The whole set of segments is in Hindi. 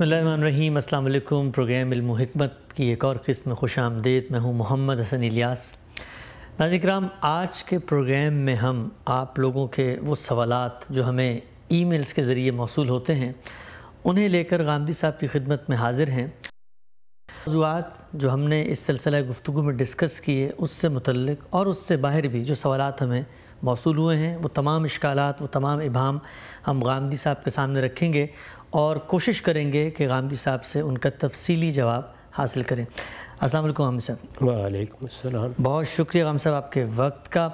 बसमीम अल्लाम प्रोग्राम इल्मत की एक और किस्म खुश आमदेद मैं हूँ मोहम्मद हसन इलियास नाजिक्राम आज के प्रोग्राम में हम आप लोगों के वो सवालत जो हमें ई मेल्स के ज़रिए मौसू होते हैं उन्हें लेकर गांधी साहब की खिदमत में हाजिर हैं मौजूद जो हमने इस सिलसिला गुफ्तु में डिस्कस किए उससे मतलब और उससे बाहर भी जो सवाल हमें मौसू हुए हैं वो तमाम इश्काल वो तमाम इबाम हम गांधी साहब के सामने रखेंगे और कोशिश करेंगे कि गांधी साहब से उनका तफसीली जवाब हासिल करें असलम हम साहब वालेकुम बहुत शुक्रिया गाम साहब आपके वक्त का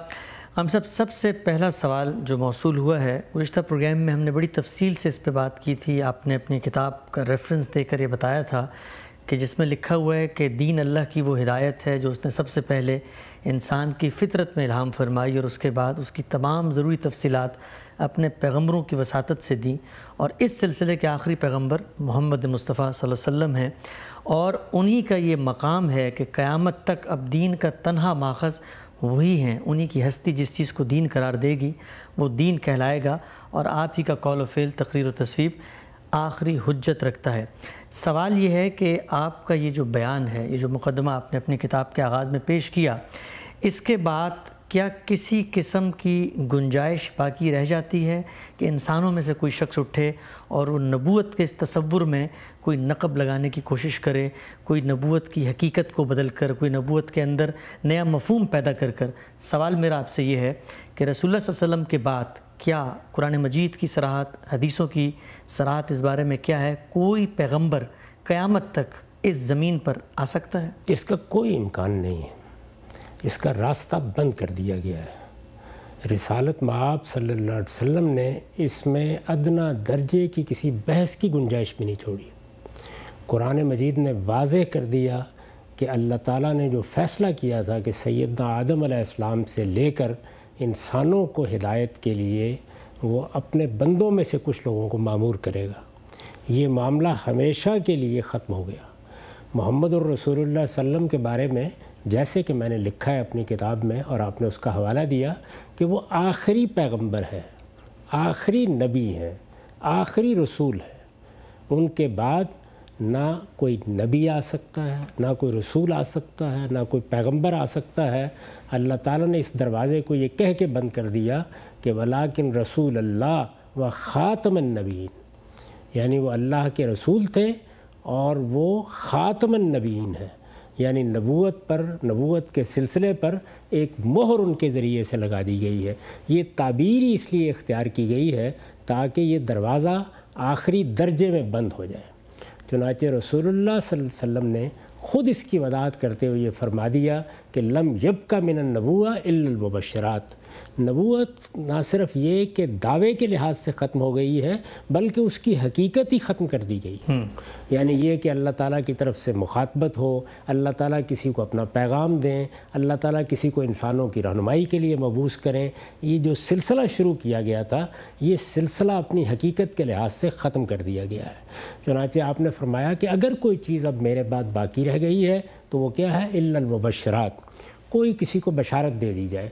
हम सब सबसे पहला सवाल जो मौसू हुआ है गुज्त प्रोग्राम में हमने बड़ी तफसील से इस पर बात की थी आपने अपनी किताब का रेफरेंस देकर ये बताया था कि जिसमें लिखा हुआ है कि दीन अल्लाह की वो हिदायत है जो उसने सबसे पहले इंसान की फितरत में इल्हाम फरमाई और उसके बाद उसकी तमाम ज़रूरी तफसीत अपने पैगम्बरों की वसात से दी और इस सिलसिले के आखिरी पैगम्बर मोहम्मद मुस्तफ़ा वसम हैं और उन्हीं का ये मकाम है कि क़्यामत तक अब दीन का तनहा माखज़ वही हैं उन्हीं की हस्ती जिस चीज़ को दीन करार देगी वो दीन कहलाएगा और आप ही का कॉल व फेल तकरीर तस्वीर आखिरी हजत रखता है सवाल ये है कि आपका ये जो बयान है ये जो मुकदमा आपने अपनी किताब के आगाज़ में पेश किया इसके बाद क्या किसी किस्म की गुंजाइश बाकी रह जाती है कि इंसानों में से कोई शख्स उठे और वो नबूत के इस तस्वुर में कोई नकब लगाने की कोशिश करे कोई नबूत की हकीकत को बदल कर कोई नबूत के अंदर नया मफहम पैदा कर कर सवाल मेरा आपसे ये है कि रसोल्ला वसलम के बाद क्या कुरान मजीद की सराहत हदीसों की सराहत इस बारे में क्या है कोई पैगम्बर क़्यामत तक इस ज़मीन पर आ सकता है इसका कोई इम्कान नहीं है इसका रास्ता बंद कर दिया गया है रिसालत माब सल्ला वसम ने इसमें अदना दर्जे की किसी बहस की गुंजाइश भी नहीं छोड़ी कुरान मजीद ने वाज कर दिया कि अल्लाह ताली ने जो फ़ैसला किया था कि सैद आदम आसलम से लेकर इंसानों को हिदायत के लिए वो अपने बंदों में से कुछ लोगों को मामूर करेगा ये मामला हमेशा के लिए ख़त्म हो गया मोहम्मद और रसूल सल्लम के बारे में जैसे कि मैंने लिखा है अपनी किताब में और आपने उसका हवाला दिया कि वो आखिरी पैगंबर है आखिरी नबी हैं आखिरी रसूल है उनके बाद ना कोई नबी आ सकता है ना कोई रसूल आ सकता है ना कोई पैगंबर आ सकता है अल्लाह ताला ने इस दरवाज़े को ये कह के बंद कर दिया कि वलाकिन रसूल अल्लाह व ख़ातम नबीन यानी वो अल्लाह के रसूल थे और वो ख़ातम नबीन है यानी नबूत पर नबूत के सिलसिले पर एक मोहर उनके ज़रिए से लगा दी गई है ये ताबीरी इसलिए इख्तियार की गई है ताकि ये दरवाज़ा आखिरी दर्जे में बंद हो जाए चुनाच रसूल वसम ने ख़ुद इसकी वदात करते हुए फरमा दिया कि लम यब का मिनन नबूआ इल्लबशरात नबूत ना सिर्फ ये कि दावे के लिहाज से ख़त्म हो गई है बल्कि उसकी हकीकत ही ख़त्म कर दी गई हम्म। यानी ये कि अल्लाह ताला की तरफ से मुखातबत हो अल्लाह ताला किसी को अपना पैगाम दें अल्लाह ताला किसी को इंसानों की रहनुमाई के लिए मबूस करें ये जो सिलसिला शुरू किया गया था ये सिलसिला अपनी हकीकत के लिहाज से ख़त्म कर दिया गया है चुनाचे आपने फरमाया कि अगर कोई चीज़ अब मेरे बाद बाकी रह गई है तो वो क्या है इल्ल कोई किसी को बशारत दे दी जाए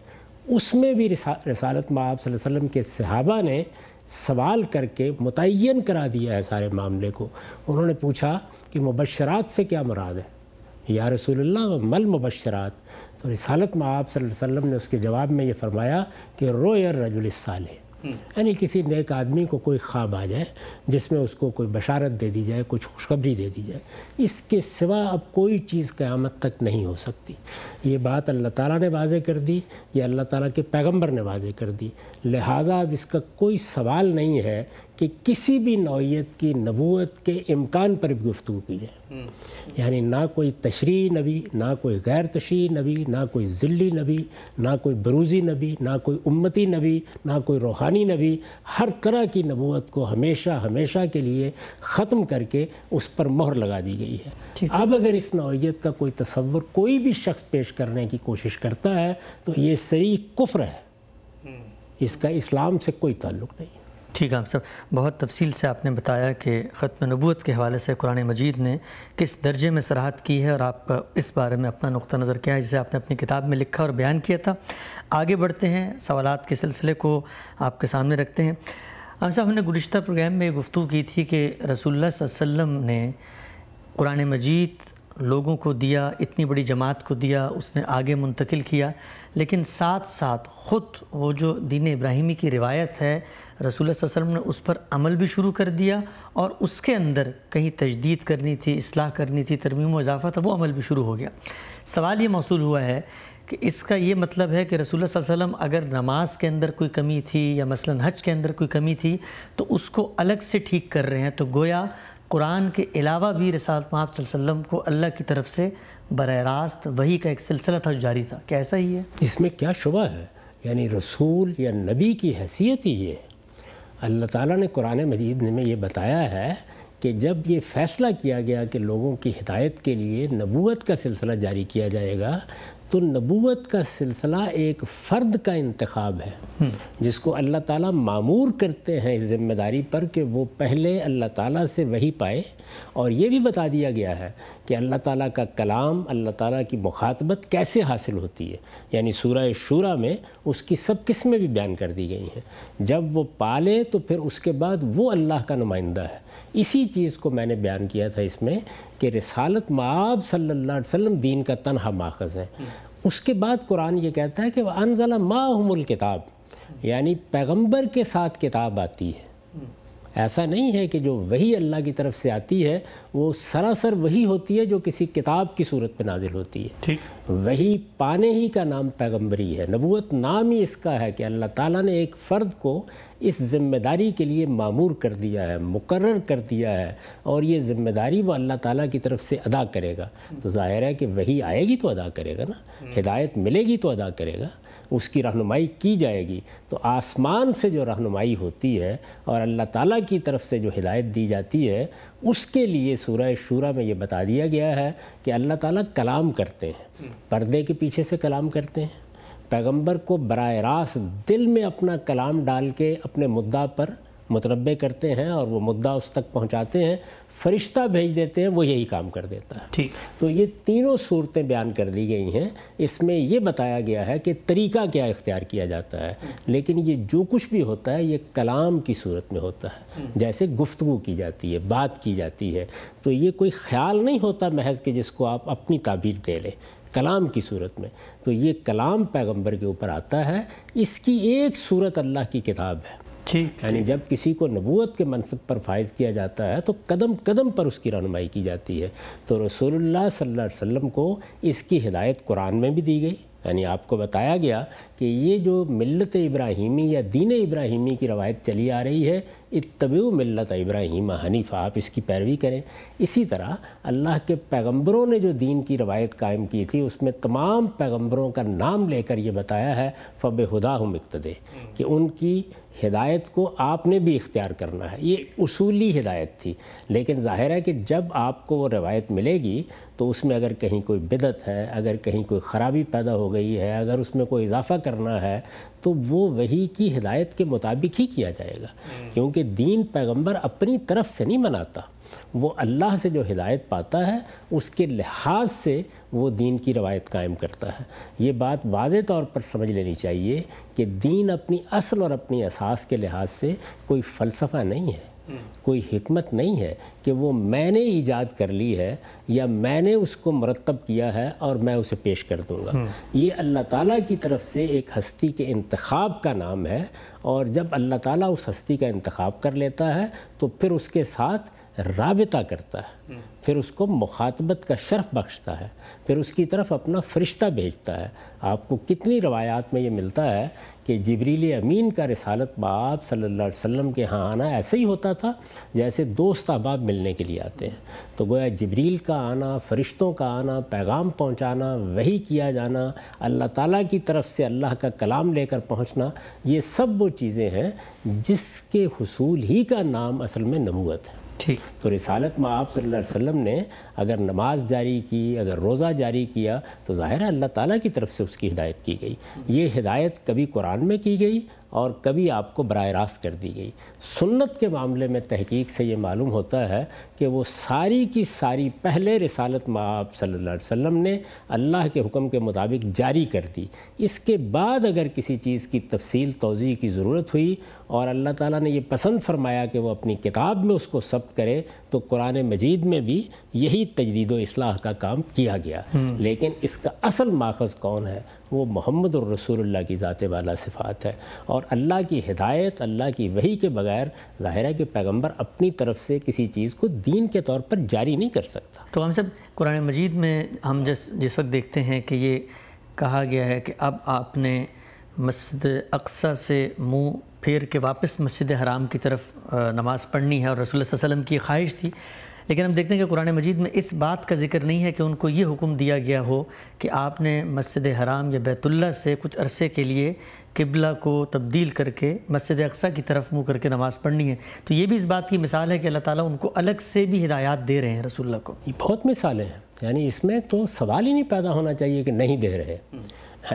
उसमें भी रिसा, रसालत माँ वसल्लम के सहाबा ने सवाल करके मुतन करा दिया है सारे मामले को उन्होंने पूछा कि मुबशरात से क्या मुराद है या रसूलुल्लाह मल मुबशरात तो रसालत माँ आप वसल्लम ने उसके जवाब में ये फरमाया कि रोयर रजुल साले यानी किसी नेक आदमी को कोई ख्वाब आ जाए जिसमें उसको कोई बशारत दे दी जाए कुछ खुशखबरी दे दी जाए इसके सिवा अब कोई चीज़ क़्यामत तक नहीं हो सकती ये बात अल्लाह ताला ने वाजे कर दी या अल्लाह ताला के पैगंबर ने वाजे कर दी लिहाजा अब इसका कोई सवाल नहीं है कि किसी भी नौीयत की नबूत के इम्कान पर भी गुफ्तु की जाए हम्म। यानी ना कोई तशरी नबी ना कोई गैर तशरी नबी ना कोई ज़िली नबी ना कोई बरूज़ी नबी ना कोई उम्मती नबी ना कोई रूहानी नबी हर तरह की नबूत को हमेशा हमेशा के लिए ख़त्म करके उस पर मोहर लगा दी गई है अब अगर इस नौीयत का कोई तस्वर कोई भी शख्स पेश करने की कोशिश करता है तो ये सरी कुफ्र है हम्म। इसका इस्लाम से कोई ताल्लुक़ नहीं ठीक है हम सब बहुत तफसील से आपने बताया कि ख़त्म नबूत के हवाले से कुरान मजीद ने किस दर्जे में सराहत की है और आपका इस बारे में अपना नुक़ नज़र क्या है जिसे आपने अपनी किताब में लिखा और बयान किया था आगे बढ़ते हैं सवाल के सिलसिले को आपके सामने रखते हैं हम साहब हमने गुज्त प्रोग्राम में गुफ्तु की थी कि रसोल्ला वसम ने कुरान मजीद लोगों को दिया इतनी बड़ी जमात को दिया उसने आगे मुंतकिल किया लेकिन साथ साथ ख़ुद वो जो दीन इब्राहिमी की रिवायत है रसूल वसम ने उस पर अमल भी शुरू कर दिया और उसके अंदर कहीं तजदीद करनी थी असलाह करनी थी तरमीम इजाफ़ा था वो अमल भी शुरू हो गया सवाल ये मौसू हुआ है कि इसका ये मतलब है कि रसूल वसम अगर नमाज के अंदर कोई कमी थी या मसला हज के अंदर कोई कमी थी तो उसको अलग से ठीक कर रहे हैं तो गोया कुरान के अलावा भी रसात महब वसल्लम को अल्लाह की तरफ से बर रास्त वही का एक सिलसिला था जारी था कैसा ही है इसमें क्या शुबा है यानी रसूल या नबी की हैसियत ही ये अल्लाह ताला ने कुरान मजीद में ये बताया है कि जब ये फ़ैसला किया गया कि लोगों की हिदायत के लिए नबूत का सिलसिला जारी किया जाएगा तो नबूत का सिलसिला एक फ़र्द का इंतखब है जिसको अल्लाह ताला मामूर करते हैं इस ज़िम्मेदारी पर कि वो पहले अल्लाह ताला से वही पाए और ये भी बता दिया गया है कि अल्लाह ताला का कलाम अल्लाह ताला की मुखातबत कैसे हासिल होती है यानी सूरह शूरा में उसकी सब किस्में भी बयान कर दी गई हैं जब वो पाले तो फिर उसके बाद वो अल्लाह का नुमाइंदा है इसी चीज़ को मैंने बयान किया था इसमें कि रसालत माब सल्ला वसम दीन का तनहा माखज़ है उसके बाद कुरान ये कहता है कि वह अनजला माहमुल किताब यानी पैगम्बर के साथ किताब आती है ऐसा नहीं है कि जो वही अल्लाह की तरफ से आती है वो सरासर वही होती है जो किसी किताब की सूरत में नाजिल होती है ठीक वही पाने ही का नाम पैगम्बरी है नबूत नाम ही इसका है कि अल्लाह ताला ने एक फ़र्द को इस ज़िम्मेदारी के लिए मामूर कर दिया है मुकर्र कर दिया है और ये ज़िम्मेदारी वो अल्लाह ताला की तरफ से अदा करेगा तो ज़ाहिर है कि वही आएगी तो अदा करेगा ना हिदायत मिलेगी तो अदा करेगा उसकी रहनुमाई की जाएगी तो आसमान से जो रहनुमाई होती है और अल्लाह ताला की तरफ से जो हिदायत दी जाती है उसके लिए सूरह शूरा में ये बता दिया गया है कि अल्लाह ताला कलाम करते हैं पर्दे के पीछे से कलाम करते हैं पैगंबर को बर रास्त दिल में अपना कलाम डाल के अपने मुद्दा पर मुतनबे करते हैं और वो मुद्दा उस तक पहुँचाते हैं फरिश्ता भेज देते हैं वो यही काम कर देता है ठीक तो ये तीनों सूरतें बयान कर दी गई हैं इसमें ये बताया गया है कि तरीका क्या इख्तियार किया जाता है लेकिन ये जो कुछ भी होता है ये कलाम की सूरत में होता है जैसे गुफ्तु की जाती है बात की जाती है तो ये कोई ख्याल नहीं होता महज के जिसको आप अपनी ताबीर दे लें कलाम की सूरत में तो ये कलाम पैगंबर के ऊपर आता है इसकी एक सूरत अल्लाह की किताब है ठीक यानी जब किसी को नबूत के मनसब पर फायज़ किया जाता है तो कदम कदम पर उसकी रहनमाई की जाती है तो रसोल्ला सल्ला वसम को इसकी हिदायत कुरान में भी दी गई यानी आपको बताया गया कि ये जो मिलत इब्राहिमी या दीन इब्राहिमी की रवायत चली आ रही है इतबू मिलत इब्राहिम हनीफ आप इसकी पैरवी करें इसी तरह अल्लाह के पैगंबरों ने जो दीन की रवायत कायम की थी उसमें तमाम पैगंबरों का नाम लेकर ये बताया है फ़ब हदा हम इकतदे कि उनकी हिदायत को आपने भी इख्तियार करना है ये उसूली हिदायत थी लेकिन ज़ाहिर है कि जब आपको वो रवायत मिलेगी तो उसमें अगर कहीं कोई बिदत है अगर कहीं कोई ख़राबी पैदा हो गई है अगर उसमें कोई इजाफ़ा करना है तो वो वही की हिदायत के मुताबिक ही किया जाएगा हम्म। क्योंकि दीन पैगम्बर अपनी तरफ से नहीं मनाता वो अल्लाह से जो हिदायत पाता है उसके लिहाज से वो दीन की रवायत कायम करता है ये बात वाज तौर पर समझ लेनी चाहिए कि दीन अपनी असल और अपनी असास के लिहाज से कोई फ़लसफ़ा नहीं है कोई हमत नहीं है कि वो मैंने ईजाद कर ली है या मैंने उसको मरतब किया है और मैं उसे पेश कर दूँगा हम्म। ये अल्लाह ताला की तरफ से एक हस्ती के इंतखब का नाम है और जब अल्लाह ताला उस हस्ती का इंतखब कर लेता है तो फिर उसके साथ राबता करता है फिर उसको मुखातबत का शर्फ बख्शता है फिर उसकी तरफ अपना फरिश्ता भेजता है आपको कितनी रवायात में ये मिलता है कि जबरील अमीन का रसालत बाप सल्ला वसम के यहाँ आना ऐसे ही होता था जैसे दोस्त अहबाब मिलने के लिए आते हैं तो गोया जबरील का आना फरिश्तों का आना पैगाम पहुँचाना वही किया जाना अल्लाह ताली की तरफ से अल्लाह का कलाम लेकर पहुँचना ये सब वो चीज़ें हैं जिसके हसूल ही का नाम असल में नबूत है ठीक तो रिसालत में आप सल्लल्लाहु अलैहि वसल्लम ने अगर नमाज जारी की अगर रोज़ा जारी किया तो ज़ाहिर है अल्लाह ताला की तरफ से उसकी हिदायत की गई ये हिदायत कभी कुरान में की गई और कभी आपको बर रास्त कर दी गई सुन्नत के मामले में तहकीक से ये मालूम होता है कि वो सारी की सारी पहले रसालत आप सल्ला वसम ने अल्लाह के हुक्म के मुताबिक जारी कर दी इसके बाद अगर किसी चीज़ की तफसील तोज़ी की ज़रूरत हुई और अल्लाह ताला ने यह पसंद फरमाया कि वो अपनी किताब में उसको सब करे तो कुरान मजीद में भी यही तजदीद असलाह का काम किया गया हम्म। लेकिन इसका असल माखज़ कौन है वो मोहम्मद रसूल की ज़ात वाला सिफात है और और अल्लाह की हिदायत अल्लाह की वही के बगैर ज़ाहिर है कि पैगम्बर अपनी तरफ से किसी चीज़ को दीन के तौर पर जारी नहीं कर सकता तो हम सब कुरान मजीद में हम जिस जिस वक्त देखते हैं कि ये कहा गया है कि अब आपने मस्जिद अक्सा से मुंह फेर के वापस मस्जिद हराम की तरफ नमाज़ पढ़नी है और रसूल वसम की ख्वाहिश थी लेकिन हम देखते हैं कि कुरान मजीद में इस बात का जिक्र नहीं है कि उनको ये हुक्म दिया गया हो कि आपने मस्जिद हराम या बैतुल्ला से कुछ अरसे के लिए किबला को तब्दील करके मस्जिद अक्सा की तरफ मुँह करके नमाज़ पढ़नी है तो ये भी इस बात की मिसाल है कि अल्लाह ताला उनको अलग से भी हिदायत दे रहे हैं रसुल्ला को ये बहुत मिसालें हैं यानी इसमें तो सवाल ही नहीं पैदा होना चाहिए कि नहीं दे रहे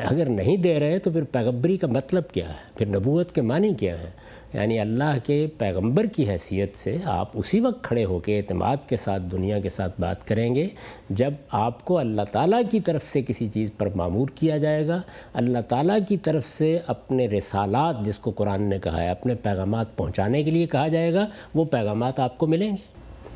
अगर नहीं दे रहे तो फिर पैगब्री का मतलब क्या है फिर नबूत के मानी क्या है यानी अल्लाह के पैगंबर की हैसियत से आप उसी वक्त खड़े होकर अतमाद के साथ दुनिया के साथ बात करेंगे जब आपको अल्लाह ताला की तरफ से किसी चीज़ पर मामूर किया जाएगा अल्लाह ताला की तरफ से अपने रसालात जिसको कुरान ने कहा है अपने पैगाम पहुँचाने के लिए कहा जाएगा वो पैगाम आपको मिलेंगे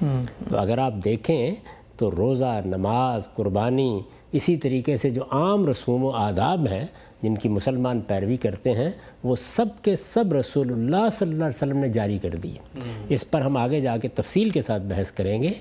हम्म। तो अगर आप देखें तो रोज़ा नमाज कुर्बानी इसी तरीके से जो आम रसूम आदाब हैं जिनकी मुसलमान पैरवी करते हैं वो सब के सब रसूलुल्लाह सल्लल्लाहु अलैहि वसल्लम ने जारी कर दिए हम्म। इस पर हम आगे जाके तफसील के साथ बहस करेंगे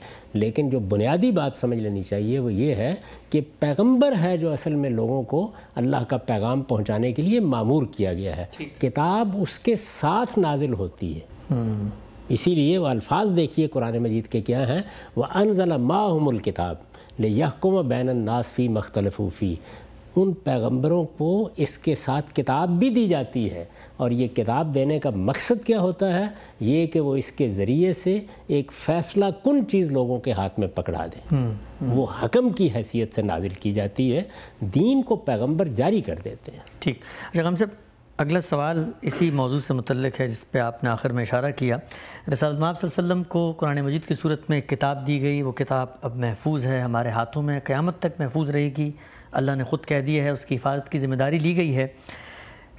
लेकिन जो बुनियादी बात समझ लेनी चाहिए वो ये है कि पैगंबर है जो असल में लोगों को अल्लाह का पैगाम पहुंचाने के लिए मामूर किया गया है किताब उसके साथ नाजिल होती है हम्म। इसीलिए वह अल्फाज देखिए कुरान मजीद के क्या हैं वह अनजला माहमुल किताब ले यहकुम बैन नासफ़ी मख्तलफूफ़ी उन पैगंबरों को इसके साथ किताब भी दी जाती है और ये किताब देने का मकसद क्या होता है ये कि वो इसके ज़रिए से एक फ़ैसला कन चीज़ लोगों के हाथ में पकड़ा दें हम्म, हम्म। वो हकम की हैसियत से नाजिल की जाती है दीन को पैगंबर जारी कर देते हैं ठीक जगम अच्छा, साहब अगला सवाल इसी मौजू से मतलब है जिस पर आपने आखिर में इशारा किया रसालमाब वसम को कुरान मजीद की सूरत में एक किताब दी गई वो किताब अब महफूज है हमारे हाथों में क़्यामत तक महफूज रहेगी अल्लाह ने ख़ुद कह दिया है उसकी हिफाजत की ज़िम्मेदारी ली गई है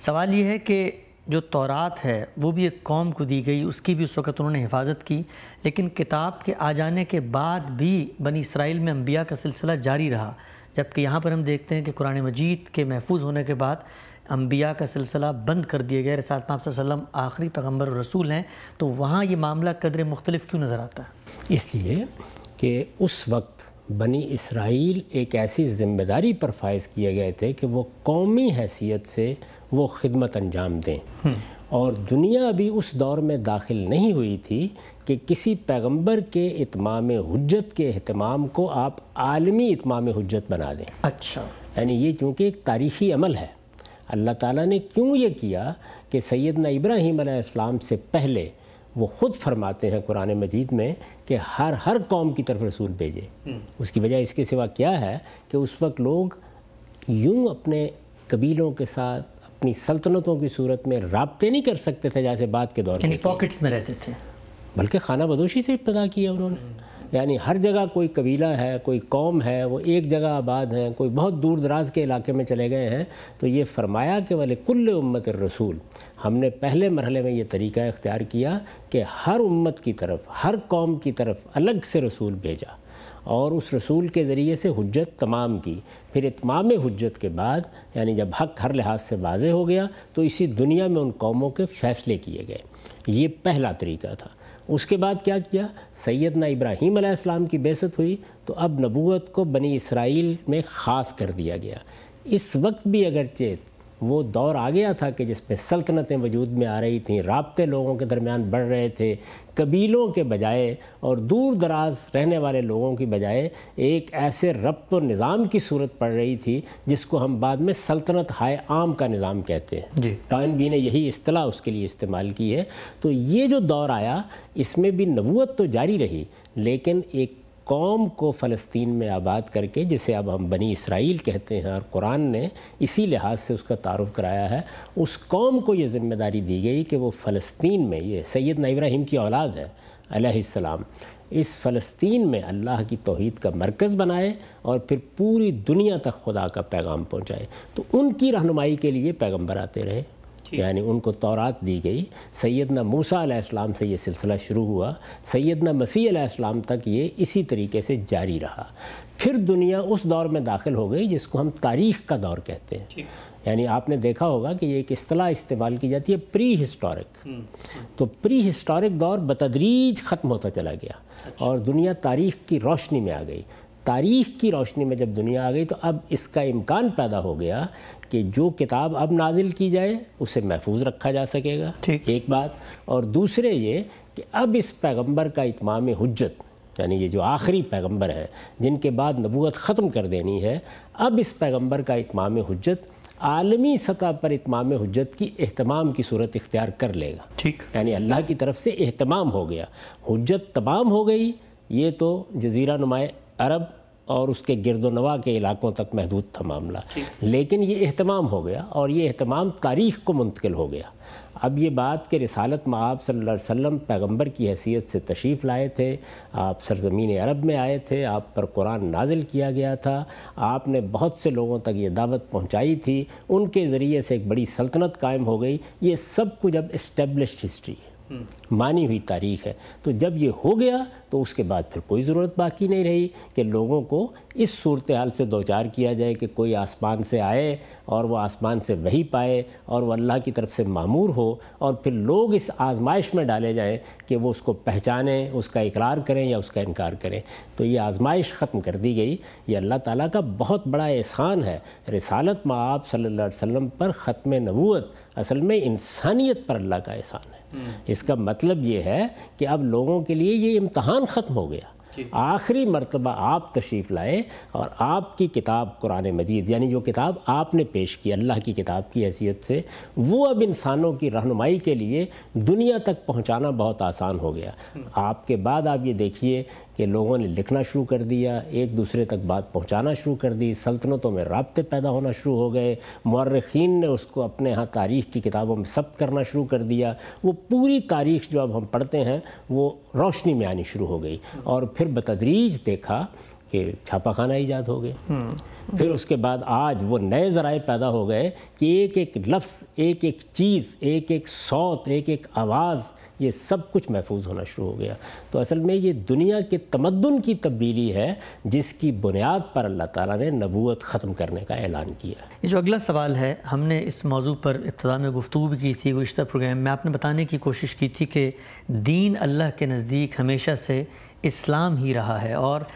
सवाल ये है कि जो तौरात है वो भी एक कौम को दी गई उसकी भी उस वक़्त उन्होंने हिफाजत की लेकिन किताब के आ जाने के बाद भी बनी इसराइल में अम्बिया का सिलसिला जारी रहा जबकि यहाँ पर हम देखते हैं कि कुरान मजीद के महफूज होने के बाद अम्बिया का सिलसिला बंद कर दिया गया रसात पाप आखिरी पैगम्बर रसूल हैं तो वहाँ ये मामला कदर मुख्तलिफ क्यों नज़र आता है इसलिए कि उस वक्त बनी इसराइल एक ऐसी जिम्मेदारी पर फायज किए गए थे कि वो कौमी हैसियत से वो खिदमत अंजाम दें हम्म। और दुनिया अभी उस दौर में दाखिल नहीं हुई थी कि किसी पैगंबर के इतमाम हजत के अहतमाम को आप आलमी इतमाम हजत बना दें अच्छा यानी ये क्योंकि एक तारीख़ी अमल है अल्लाह ताला ने क्यों ये किया कि सैदना इब्राहीम से पहले वो ख़ुद फरमाते हैं कुरान मजीद में कि हर हर कौम की तरफ रसूल भेजे हम्म। उसकी वजह इसके सिवा क्या है कि उस वक्त लोग यूँ अपने कबीलों के साथ अपनी सल्तनतों की सूरत में रबते नहीं कर सकते थे जैसे बात के दौर में पॉकेट्स में रहते थे बल्कि खाना बदोशी से इब्तदा किया उन्होंने हम्म। यानी हर जगह कोई कबीला है कोई कौम है वो एक जगह आबाद हैं कोई बहुत दूर दराज के इलाके में चले गए हैं तो ये फरमाया के वाले कुल उम्मत रसूल हमने पहले मरहले में ये तरीका इख्तियार किया कि हर उम्मत की तरफ हर कौम की तरफ अलग से रसूल भेजा और उस रसूल के ज़रिए से हजत तमाम की फिर इतमाम हजत के बाद यानी जब हक हर लिहाज से वाज हो गया तो इसी दुनिया में उन कौमों के फ़ैसले किए गए ये पहला तरीका था उसके बाद क्या किया सैदना इब्राहीम आसमाम की बेसत हुई तो अब नबूत को बनी इसराइल में ख़ास कर दिया गया इस वक्त भी अगरचे वो दौर आ गया था कि जिसमें सल्तनतें वजूद में आ रही थीं रबते लोगों के दरमियान बढ़ रहे थे कबीलों के बजाय और दूर दराज रहने वाले लोगों की बजाय एक ऐसे रब्त निज़ाम की सूरत पड़ रही थी जिसको हम बाद में सल्तनत हाय आम का निज़ाम कहते हैं जी टॉयन बी ने यही अतलाह उसके लिए इस्तेमाल की है तो ये जो दौर आया इसमें भी नबूत तो जारी रही लेकिन एक कौम को फ़लस्तीन में आबाद करके जिसे अब हम बनी इसराइल कहते हैं और कुरान ने इसी लिहाज से उसका तारुफ कराया है उस कौम को ये ज़िम्मेदारी दी गई कि वो फ़लस्तीन में ये सैदना इब्राहिम की औलाद है अलैहिस्सलाम इस फ़लस्तीन में अल्लाह की तोहद का मरकज़ बनाए और फिर पूरी दुनिया तक खुदा का पैगाम पहुँचाए तो उनकी रहनुमाई के लिए पैगम्बर आते रहे यानी उनको तौरात दी गई सैदना मूसा आसमाम से ये सिलसिला शुरू हुआ सैदना मसीह आसमाम तक ये इसी तरीके से जारी रहा फिर दुनिया उस दौर में दाखिल हो गई जिसको हम तारीख़ का दौर कहते हैं यानी आपने देखा होगा कि एक असलाह इस्तेमाल की जाती है प्री हिस्टोरिक हम्म, हम्म। तो प्री हिस्टोरिक दौर बतदरीज ख़त्म होता चला गया अच्छा। और दुनिया तारीख़ की रोशनी में आ गई तारीख़ की रोशनी में जब दुनिया आ गई तो अब इसका इम्कान पैदा हो गया कि जो किताब अब नाजिल की जाए उसे महफूज रखा जा सकेगा एक बात और दूसरे ये कि अब इस पैगम्बर का इतमाम हजत यानी ये जो आखिरी पैगम्बर है जिनके बाद नबूत ख़त्म कर देनी है अब इस पैगम्बर का इतमाम हजत आलमी सतह पर इतमाम हजत की अहतमाम की सूरत इख्तियार कर लेगा ठीक यानी अल्लाह की तरफ से अहतमाम हो गया हजत तमाम हो गई ये तो जजीरा नुमाए अरब और उसके गिरदोनवा के इलाकों तक महदूद था मामला लेकिन ये अहतमाम हो गया और ये अहतमाम तारीख़ को मुंतकिल हो गया अब ये बात कि रिसालत में आप सल्ला वसम पैगम्बर की हैसियत से तशरीफ़ लाए थे आप सरजमीन अरब में आए थे आप पर कुरान नाजिल किया गया था आपने बहुत से लोगों तक ये दावत पहुँचाई थी उनके ज़रिए से एक बड़ी सल्तनत कायम हो गई ये सब कुछ अब इस्टेबलिश हिस्ट्री है हम्म। मानी हुई तारीख है तो जब ये हो गया तो उसके बाद फिर कोई ज़रूरत बाकी नहीं रही कि लोगों को इस सूरत हाल से दो चार किया जाए कि कोई आसमान से आए और वह आसमान से वही पाए और वह अल्लाह की तरफ से मामूर हो और फिर लोग इस आजमाइश में डाले जाएँ कि वो उसको पहचानें उसका इकरार करें या उसका इनकार करें तो ये आजमाइश ख़त्म कर दी गई ये अल्लाह ताला का बहुत बड़ा एहसान है रिसालत में आप सल्ला पर ख़त्म नबूत असल में इंसानियत पर अल्लाह का एहसान है हम्म। इसका मतलब ये है कि अब लोगों के लिए ये इम्तहान ईमान ख़त्म हो गया आखिरी मरतबा आप तशरीफ़ लाए और आपकी किताब कुरान मजीद यानी जो किताब आपने पेश की अल्लाह की किताब की हैसियत से वो अब इंसानों की रहनुमाई के लिए दुनिया तक पहुंचाना बहुत आसान हो गया हम्म। आपके बाद आप ये देखिए कि लोगों ने लिखना शुरू कर दिया एक दूसरे तक बात पहुंचाना शुरू कर दी सल्तनतों में रबते पैदा होना शुरू हो गए मर्रखीन ने उसको अपने यहाँ तारीख़ की किताबों में सब्त करना शुरू कर दिया वो पूरी तारीख जो अब हम पढ़ते हैं वो रोशनी में आनी शुरू हो गई और फिर बतदरीज देखा कि छापा खाना ईजाद हो गया हम्म। फिर उसके बाद आज वो नए ज़राए पैदा हो गए कि एक एक लफ्स एक एक चीज़ एक एक सौत एक एक आवाज़ ये सब कुछ महफूज होना शुरू हो गया तो असल में ये दुनिया के तमद्दन की तब्दीली है जिसकी बुनियाद पर अल्लाह ताला ने नबूत ख़त्म करने का ऐलान किया ये जो अगला सवाल है हमने इस मौजू पर इब्तदा में गुफ्तु भी की थी गुज्तर प्रोग्राम में आपने बताने की कोशिश की थी कि दीन अल्लाह के नज़दीक हमेशा से इस्लाम ही रहा है और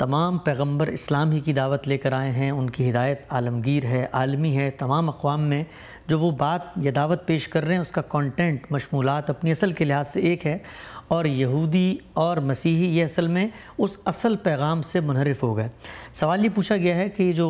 तमाम पैगम्बर इस्लाम ही की दावत लेकर आए हैं उनकी हिदायत आलमगीर है आलमी है तमाम अकवाम में जो वो बात या दावत पेश कर रहे हैं उसका कंटेंट मशमूलत अपनी असल के लिहाज से एक है और यहूदी और मसीही ये असल में उस असल पैगाम से मुनहरफ हो गए सवाल ये पूछा गया है कि जो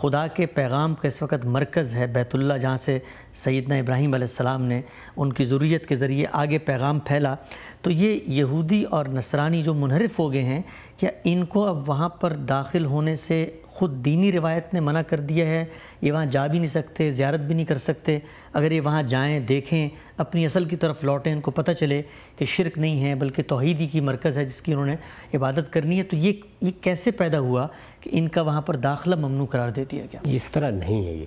खुदा के पैगाम का इस वक्त मरकज़ है बैतुल्ला जहाँ से सैदना इब्राहिम आसमाम ने उनकी ज़रूरीत के ज़रिए आगे पैगाम फैला तो ये यहूदी और नसरानी जो मुनहरफ हो गए हैं क्या इनको अब वहाँ पर दाखिल होने से ख़ुद दीनी रिवायत ने मना कर दिया है ये वहाँ जा भी नहीं सकते ज़्यारत भी नहीं कर सकते अगर ये वहाँ जाएँ देखें अपनी असल की तरफ लौटें उनको पता चले कि शिरक नहीं है बल्कि तोहीदी की मरकज़ है जिसकी उन्होंने इबादत करनी है तो ये ये कैसे पैदा हुआ कि इनका वहाँ पर दाखिला ममनू करार दे दिया गया इस तरह नहीं है ये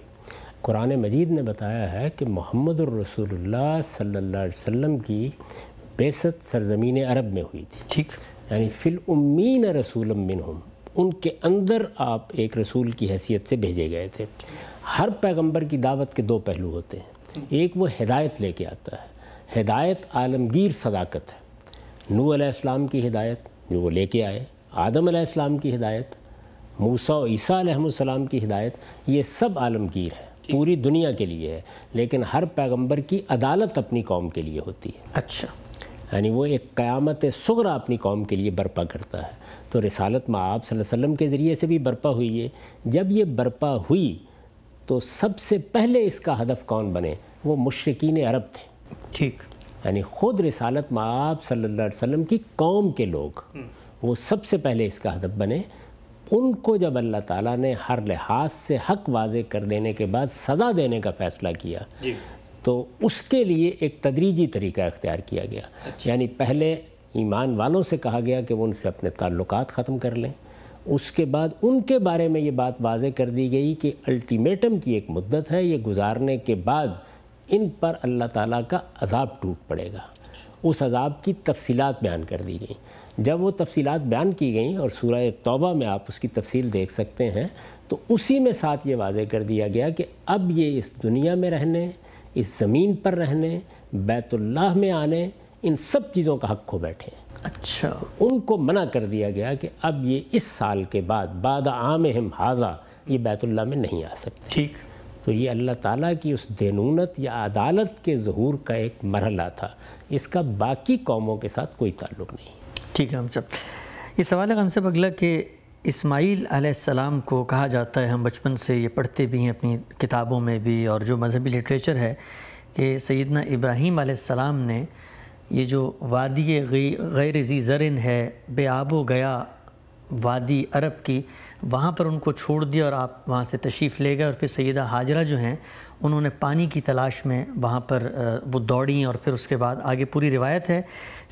कुरान मजीद ने बताया है कि मोहम्मद रसूलुल्लाह वसल्लम की बेसत सरजमीन अरब में हुई थी ठीक यानी फ़िल उम्मीन रसूल मिन हम उनके अंदर आप एक रसूल की हैसियत से भेजे गए थे हर पैगंबर की दावत के दो पहलू होते हैं एक वो हिदायत लेके आता है हिदायत आलमगीर सदाकत है नू अलैहिस्सलाम की हिदायत जो वो लेके आए आदम अलैहिस्सलाम की हिदायत मूसा और ईसा की हिदायत ये सब आलमगीर है पूरी दुनिया के लिए है लेकिन हर पैगंबर की अदालत अपनी कौम के लिए होती है अच्छा यानी वो एक क़्यामत शुग्र अपनी कौम के लिए बर्पा करता है तो रसालत माँ सल्लम के ज़रिए से भी बर्पा हुई है जब ये बर्पा हुई तो सबसे पहले इसका हदफ कौन बने वो मशरकिन अरब थे ठीक यानी ख़ुद रसालत माँ आप वसम की कौम के लोग हम्म। वो सबसे पहले इसका हदफ बने उनको जब अल्लाह ताला ने हर लिहाज से हक वाजे कर देने के बाद सज़ा देने का फ़ैसला किया तो उसके लिए एक तदरीजी तरीका अख्तियार किया गया अच्छा। यानी पहले ईमान वालों से कहा गया कि वो उनसे अपने ताल्लुक ख़त्म कर लें उसके बाद उनके बारे में ये बात वाजे कर दी गई कि अल्टीमेटम की एक मुद्दत है ये गुजारने के बाद इन पर अल्लाह ताला का अजाब टूट पड़ेगा अच्छा। उस अजाब की तफसीत बयान कर दी गई जब वो तफसीत बयान की गई और सूरह तौबा में आप उसकी तफसील देख सकते हैं तो उसी में साथ ये वाजे कर दिया गया कि अब ये इस दुनिया में रहने इस ज़मीन पर रहने बैतुल्लाह में आने इन सब चीज़ों का हक खो बैठे अच्छा उनको मना कर दिया गया कि अब ये इस साल के बाद बाद आम हम हाजा ये बैतुल्ला में नहीं आ सकते ठीक तो ये अल्लाह ताला की उस दैनूनत या अदालत के जहूर का एक मरहला था इसका बाकी कौमों के साथ कोई ताल्लुक नहीं ठीक है हम सब ये सवाल है हम सब अगला कि इस्माइल सलाम को कहा जाता है हम बचपन से ये पढ़ते भी हैं अपनी किताबों में भी और जो मजहबी लिटरेचर है कि सैदना इब्राहीम सलाम ने ये जो वादी गैर जी जरिन है आबो गया वादी अरब की वहाँ पर उनको छोड़ दिया और आप वहाँ से तशरीफ़ ले गए और फिर सैदा हाजरा जो हैं उन्होंने पानी की तलाश में वहाँ पर वो दौड़ी और फिर उसके बाद आगे पूरी रिवायत है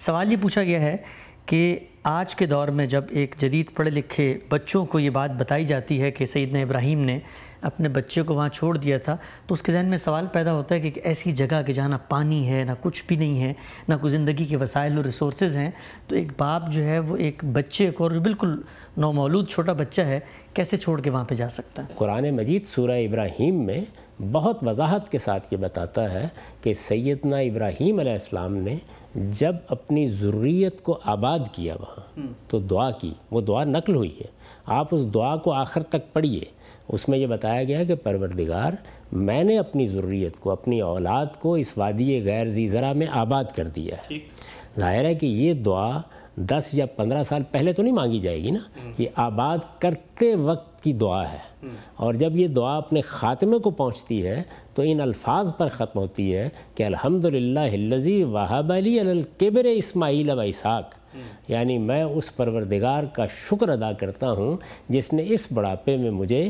सवाल ये पूछा गया है कि आज के दौर में जब एक जदीद पढ़े लिखे बच्चों को ये बात बताई जाती है कि सईदना इब्राहिम ने अपने बच्चे को वहाँ छोड़ दिया था तो उसके जहन में सवाल पैदा होता है कि ऐसी जगह के जहाँ ना पानी है ना कुछ भी नहीं है ना कोई ज़िंदगी के वसाइल और रिसोर्स हैं तो एक बाप जो है वो एक बच्चे को और बिल्कुल नौमौलूद छोटा बच्चा है कैसे छोड़ के वहाँ पर जा सकता है कुरान मजीद सूर इब्राहिम में बहुत वजाहत के साथ ये बताता है कि सैदना इब्राहीम ने जब अपनी ज़रूरीत को आबाद किया वहाँ हम्म। तो दुआ की वो दुआ नकल हुई है आप उस दुआ को आखिर तक पढ़िए उसमें यह बताया गया है कि परवरदिगार मैंने अपनी ज़रूरीत को अपनी औलाद को इस वादी गैर ज़ी ज़रा में आबाद कर दिया है ज़ाहिर है कि ये दुआ दस या पंद्रह साल पहले तो नहीं मांगी जाएगी ना ये आबाद करते वक्त की दुआ है और जब ये दुआ अपने ख़ात्मे को पहुंचती है तो इन अल्फाज पर ख़त्म होती है कि अलहमदिल्लाजी वाहब अली अलकबर इसमाईल अब इसाक यानी मैं उस परवरदिगार का शुक्र अदा करता हूँ जिसने इस बढ़ापे में मुझे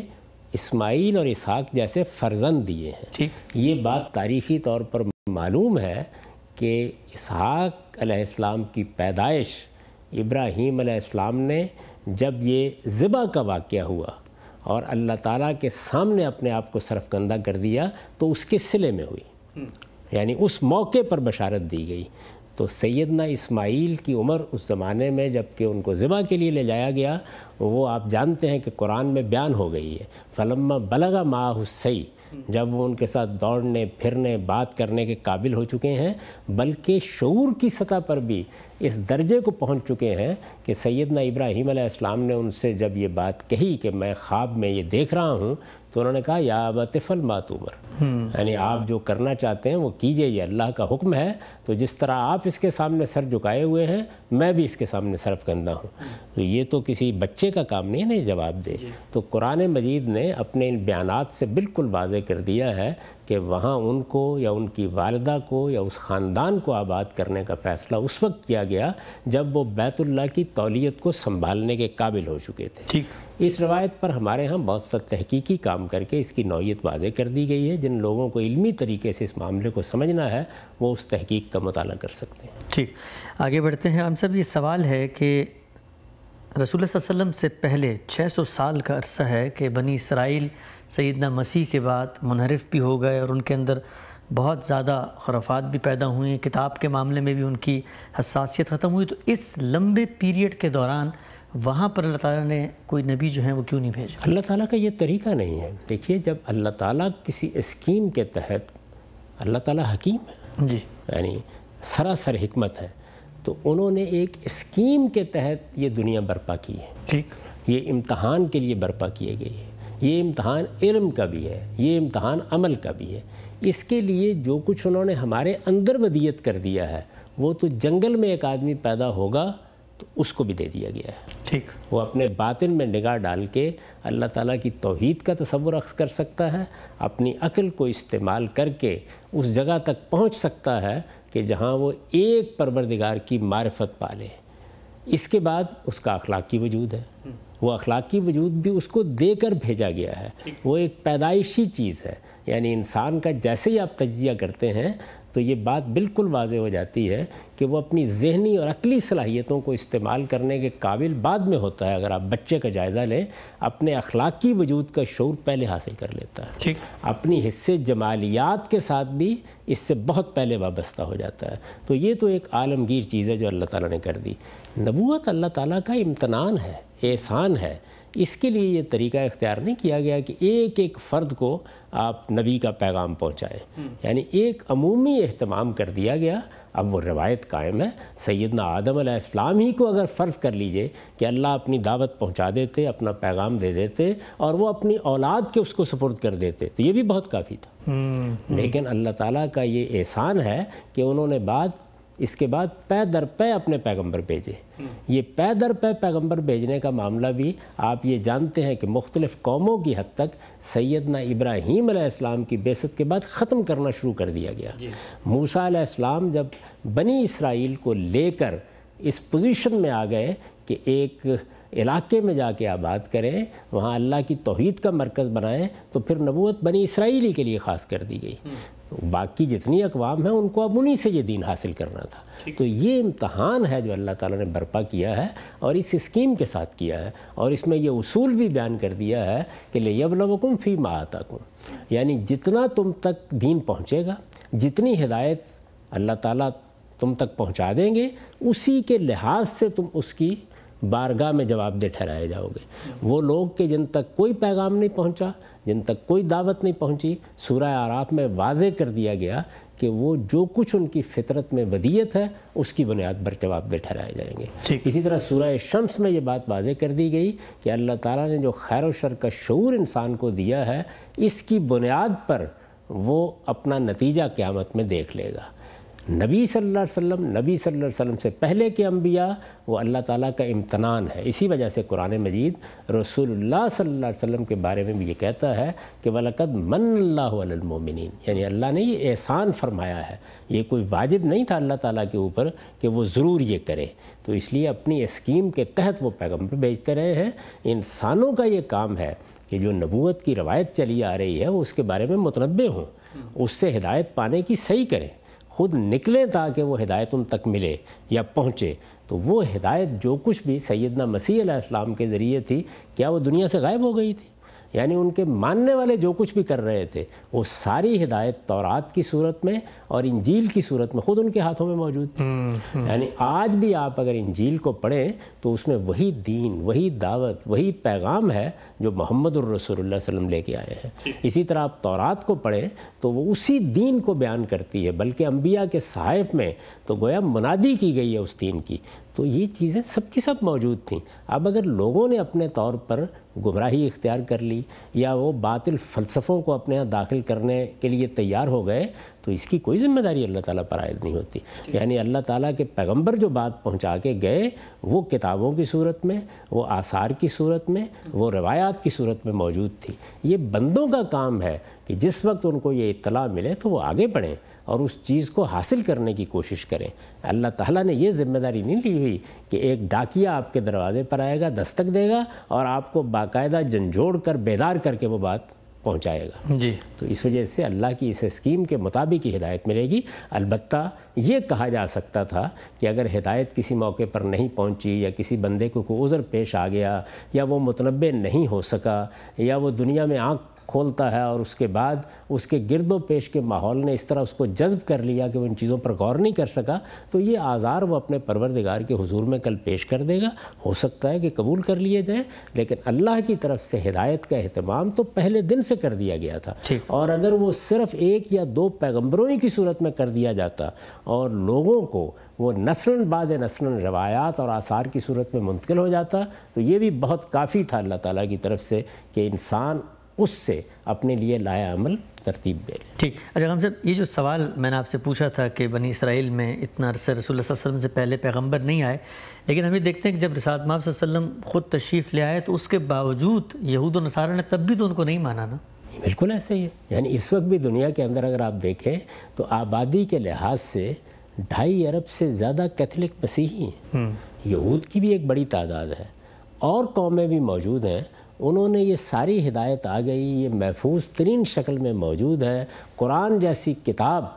इस्माइल और इसहाक जैसे फ़र्जंद दिए हैं ये बात तारीख़ी तौर पर मालूम है कि इसहाक अलैहिस्सलाम की पैदाइश इब्राहीम अलैहिस्सलाम ने जब ये ज़िबा का वाक़ हुआ और अल्लाह ताला के सामने अपने आप को सरफगंदा कर दिया तो उसके सिले में हुई हम्म। यानी उस मौके पर बशारत दी गई तो सैदना इस्माइल की उम्र उस ज़माने में जबकि उनको ज़िबा के लिए ले जाया गया वो आप जानते हैं कि कुरान में बयान हो गई है फलम्मा बलगा माह हुसई हम्म। जब वो उनके साथ दौड़ने फिरने बात करने के काबिल हो चुके हैं बल्कि शूर की सतह पर भी इस दर्जे को पहुंच चुके हैं कि सैदना इब्राहिम अलैहिस्सलाम ने उनसे जब ये बात कही कि मैं ख्वाब में ये देख रहा हूँ तो उन्होंने कहा या बतफल मात उमर हम्म। यानी आप जो करना चाहते हैं वो कीजिए ये अल्लाह का हुक्म है तो जिस तरह आप इसके सामने सर झुकाए हुए हैं मैं भी इसके सामने सरफ करना हूँ तो ये तो किसी बच्चे का काम नहीं नहीं जवाब दे तो कुरान मजीद ने अपने इन बयान से बिल्कुल वाज कर दिया है कि वहाँ उनको या उनकी वालदा को या उस ख़ानदान को आबाद करने का फ़ैसला उस वक्त किया गया जब वो बैतुल्ला की तौलीत को संभालने के काबिल हो चुके थे ठीक इस रवायत पर हमारे यहाँ बहुत सा तहकीकी काम करके इसकी नौीयत वाजे कर दी गई है जिन लोगों को इलमी तरीके से इस मामले को समझना है वो उस तहकीक का मताल कर सकते हैं ठीक आगे बढ़ते हैं हम सब ये सवाल है कि रसूल वसम से पहले 600 साल का अरसा है कि बनी इसराइल सैदना मसीह के बाद मुनहरफ भी हो गए और उनके अंदर बहुत ज़्यादा खुराफात भी पैदा हुई किताब के मामले में भी उनकी हसासीत ख़त्म हुई तो इस लंबे पीरियड के दौरान वहाँ पर अल्लाह ताला ने कोई नबी जो है वो क्यों नहीं भेजा अल्लाह ताला का ये तरीका नहीं है देखिए जब अल्लाह ताला किसी स्कीम के तहत अल्लाह ताला हकीम है जी यानी सरासर हमत है तो उन्होंने एक स्कीम के तहत ये दुनिया बर्पा की है ठीक ये इम्तहान के लिए बर्पा किए गई है ये इम्तहान इल्म का भी है ये इम्तहान अमल का भी है इसके लिए जो कुछ उन्होंने हमारे अंदर बदियत कर दिया है वो तो जंगल में एक आदमी पैदा होगा तो उसको भी दे दिया गया है ठीक वो अपने बातिन में निगाह डाल के अल्लाह ताला की तोहीद का तस्वुर अक्स कर सकता है अपनी अकल को इस्तेमाल करके उस जगह तक पहुंच सकता है कि जहाँ वो एक परवरदिगार की पा पाले इसके बाद उसका अखलाकी वजूद है वो अखलाकी वजूद भी उसको देकर भेजा गया है वो एक पैदाइशी चीज़ है यानी इंसान का जैसे ही आप तजिया करते हैं तो ये बात बिल्कुल वाज हो जाती है कि वो अपनी जहनी और अकली सलाहियतों को इस्तेमाल करने के काबिल बाद में होता है अगर आप बच्चे का जायज़ा लें अपने अखलाकी वजूद का शौर पहले हासिल कर लेता है ठीक अपनी हिस्से जमालियात के साथ भी इससे बहुत पहले वाबस्ता हो जाता है तो ये तो एक आलमगीर चीज़ है जो अल्लाह ताला ने कर दी नबूत अल्लाह ताला का इम्तनान है एहसान है इसके लिए ये तरीका इख्तियार नहीं किया गया कि एक एक फ़र्द को आप नबी का पैगाम पहुँचाएँ यानी एक अमूमी अहतमाम कर दिया गया अब वो रवायत कायम है सैदना आदम इस्लाम ही को अगर फ़र्ज़ कर लीजिए कि अल्लाह अपनी दावत पहुँचा देते अपना पैगाम दे देते और वह अपनी औलाद के उसको सपुर्द कर देते तो ये भी बहुत काफ़ी था हम्म, हम्म। लेकिन अल्लाह ताला का ये एहसान है कि उन्होंने बात इसके बाद पै दर पै अपने पैगंबर भेजे ये पै दर पै पैगंबर भेजने का मामला भी आप ये जानते हैं कि मुख्तलिफ़ कौमों की हद तक सैदना इब्राहीम इस्लाम की बेसत के बाद ख़त्म करना शुरू कर दिया गया मूसा इस्लाम जब बनी इसराइल को लेकर इस पोजीशन में आ गए कि एक इलाके में जाके आबाद करें वहाँ अल्लाह की तोहद का मरकज़ बनाएं तो फिर नबूत बनी इसराइली के लिए ख़ास कर दी गई बाकी जितनी अकवाम हैं उनको अब उन्हीं से ये दीन हासिल करना था तो ये इम्तहान है जो अल्लाह ताला ने बर्पा किया है और इस स्कीम के साथ किया है और इसमें यह उसूल भी बयान कर दिया है कि लेबलवकुम फ़ी माताकुम यानी जितना तुम तक दीन पहुँचेगा जितनी हिदायत अल्लाह ताला तुम तक पहुँचा देंगे उसी के लिहाज से तुम उसकी बारगाह में दे ठहराए जाओगे वो लोग के जिन तक कोई पैगाम नहीं पहुँचा जिन तक कोई दावत नहीं पहुंची सूरह आराफ में वाज कर दिया गया कि वो जो कुछ उनकी फितरत में वदियत है उसकी बुनियाद पर जवाब में ठहराए जाएंगे इसी तरह सूरा शम्स में ये बात वाजे कर दी गई कि अल्लाह ताला ने जो खैर शर का शूर इंसान को दिया है इसकी बुनियाद पर वो अपना नतीजा क़्यामत में देख लेगा नबी सल्लल्लाहु अलैहि वसल्लम नबी सल्लल्लाहु अलैहि वसल्लम से पहले के अम्बिया वो अल्लाह ताला का इम्तनान है इसी वजह से कुरान मजीद रसूलुल्लाह सल्लल्लाहु अलैहि वसल्लम के बारे में भी ये कहता है कि वलकद मन्नल्लामिन यानी अल्लाह ने ये एहसान फरमाया है ये कोई वाजिब नहीं था अल्लाह ताला के ऊपर कि वो ज़रूर ये करे तो इसलिए अपनी स्कीम के तहत वो पैगम्बर भेजते रहे हैं इंसानों का ये काम है कि जो नबूत की रवायत चली आ रही है वो उसके बारे में मतनबे हों उससे हिदायत पाने की सही करें खुद निकले ताकि वो हिदायत उन तक मिले या पहुँचे तो वो हिदायत जो कुछ भी सैदना मसीह इस्लाम के ज़रिए थी क्या वो दुनिया से गायब हो गई थी यानी उनके मानने वाले जो कुछ भी कर रहे थे वो सारी हिदायत तौरात की सूरत में और इंजील की सूरत में ख़ुद उनके हाथों में मौजूद थी हम्म, हम्म। यानी आज भी आप अगर इंजील को पढ़ें तो उसमें वही दीन वही दावत वही पैगाम है जो मोहम्मद रसोल्ला वसम लेके आए हैं इसी तरह आप तौरात को पढ़ें तो वो उसी दीन को बयान करती है बल्कि अम्बिया के साहिब में तो गोया मुनादी की गई है उस दीन की तो ये चीज़ें सबकी सब मौजूद थी अब अगर लोगों ने अपने तौर पर गुमराही इख्तियार कर ली या वो बातिल फ़लसफ़ों को अपने यहाँ दाखिल करने के लिए तैयार हो गए तो इसकी कोई ज़िम्मेदारी अल्लाह ताला पर आयद नहीं होती यानी अल्लाह ताला के पैगंबर जो बात पहुंचा के गए वो किताबों की सूरत में वो आसार की सूरत में वो रवायात की सूरत में मौजूद थी ये बंदों का काम है कि जिस वक्त उनको ये इतला मिले तो वो आगे बढ़ें और उस चीज़ को हासिल करने की कोशिश करें अल्लाह ताला ने यह ज़िम्मेदारी नहीं ली हुई कि एक डाकिया आपके दरवाज़े पर आएगा दस्तक देगा और आपको बाकायदा झंझोड़ कर बेदार करके वो बात पहुँचाएगा जी तो इस वजह से अल्लाह की इस स्कीम के मुताबिक ही हिदायत मिलेगी अलबत् ये कहा जा सकता था कि अगर हिदायत किसी मौके पर नहीं पहुँची या किसी बंदे को कोई उज़र पेश आ गया या वो मतलब नहीं हो सका या वो दुनिया में आँख खोलता है और उसके बाद उसके गिरदो पेश के माहौल ने इस तरह उसको जज्ब कर लिया कि वो इन चीज़ों पर गौर नहीं कर सका तो ये आज़ार वो अपने परवरदिगार के हुजूर में कल पेश कर देगा हो सकता है कि कबूल कर लिए जाए लेकिन अल्लाह की तरफ से हिदायत का अहतमाम तो पहले दिन से कर दिया गया था और अगर वो सिर्फ एक या दो पैगम्बरों ही की सूरत में कर दिया जाता और लोगों को वो नस्लन बाद नस्लन रवायात और आसार की सूरत में मुंतकिल हो जाता तो ये भी बहुत काफ़ी था अल्लाह ताला की तरफ से कि इंसान उससे अपने लिए लाया अमल तरतीब दे ठीक अच्छा हम सब ये जो सवाल मैंने आपसे पूछा था कि बनी इसराइल में इतना अरसर रसूल वसम से पहले पैगम्बर नहीं आए लेकिन हम ये देखते हैं कि जब रसात माफ़ल्म ख़ुद तशरीफ़ ले आए तो उसके बावजूद यहूद नसारा ने तब भी तो उनको नहीं माना ना बिल्कुल ऐसे ही है यानी इस वक्त भी दुनिया के अंदर अगर आप देखें तो आबादी के लिहाज से ढाई अरब से ज़्यादा कैथलिक मसीही हैं हम्म। यहूद की भी एक बड़ी तादाद है और कौमें भी मौजूद हैं उन्होंने ये सारी हिदायत आ गई ये महफूज तरीन शक्ल में मौजूद है कुरान जैसी किताब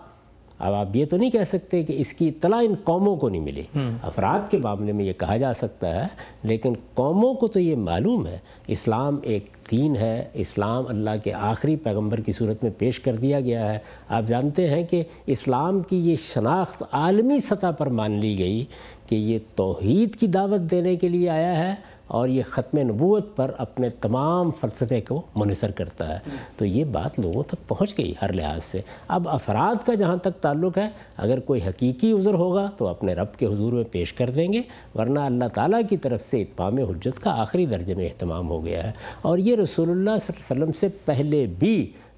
अब आप ये तो नहीं कह सकते कि इसकी इतला इन कौमों को नहीं मिली हम्म। अफराद के मामले में ये कहा जा सकता है लेकिन कौमों को तो ये मालूम है इस्लाम एक दीन है इस्लाम अल्लाह के आखिरी पैगंबर की सूरत में पेश कर दिया गया है आप जानते हैं कि इस्लाम की ये शनाख्त आलमी सतह पर मान ली गई कि ये तोहद की दावत देने के लिए आया है और ये ख़त्म नबूत पर अपने तमाम फ़लसफ़े को मुनसर करता है तो ये बात लोगों तक पहुँच गई हर लिहाज से अब अफराद का जहाँ तक ताल्लुक़ है अगर कोई हकीकी उज़र होगा तो अपने रब के हजूर में पेश कर देंगे वरना अल्लाह ताली की तरफ से इतमाम हजत का आखिरी दर्जे में अहतमाम हो गया है और ये रसोल्ला वसलम से पहले भी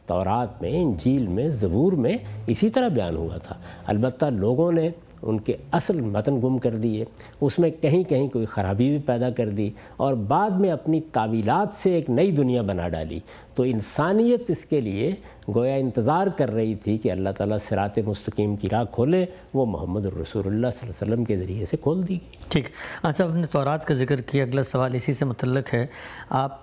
तौरात में झील में ज़बूर में इसी तरह बयान हुआ था अलबत् लोगों ने उनके असल मतन गुम कर दिए उसमें कहीं कहीं कोई ख़राबी भी पैदा कर दी और बाद में अपनी तावीलात से एक नई दुनिया बना डाली तो इंसानियत इसके लिए गोया इंतज़ार कर रही थी कि अल्लाह ताला सिरात मुस्तकीम की राह खोले वो मोहम्मद रसूलुल्लाह वसल्लम के ज़रिए से खोल दी गई ठीक अच्छा आपने तौरात का जिक्र किया अगला सवाल इसी से मतलब है आप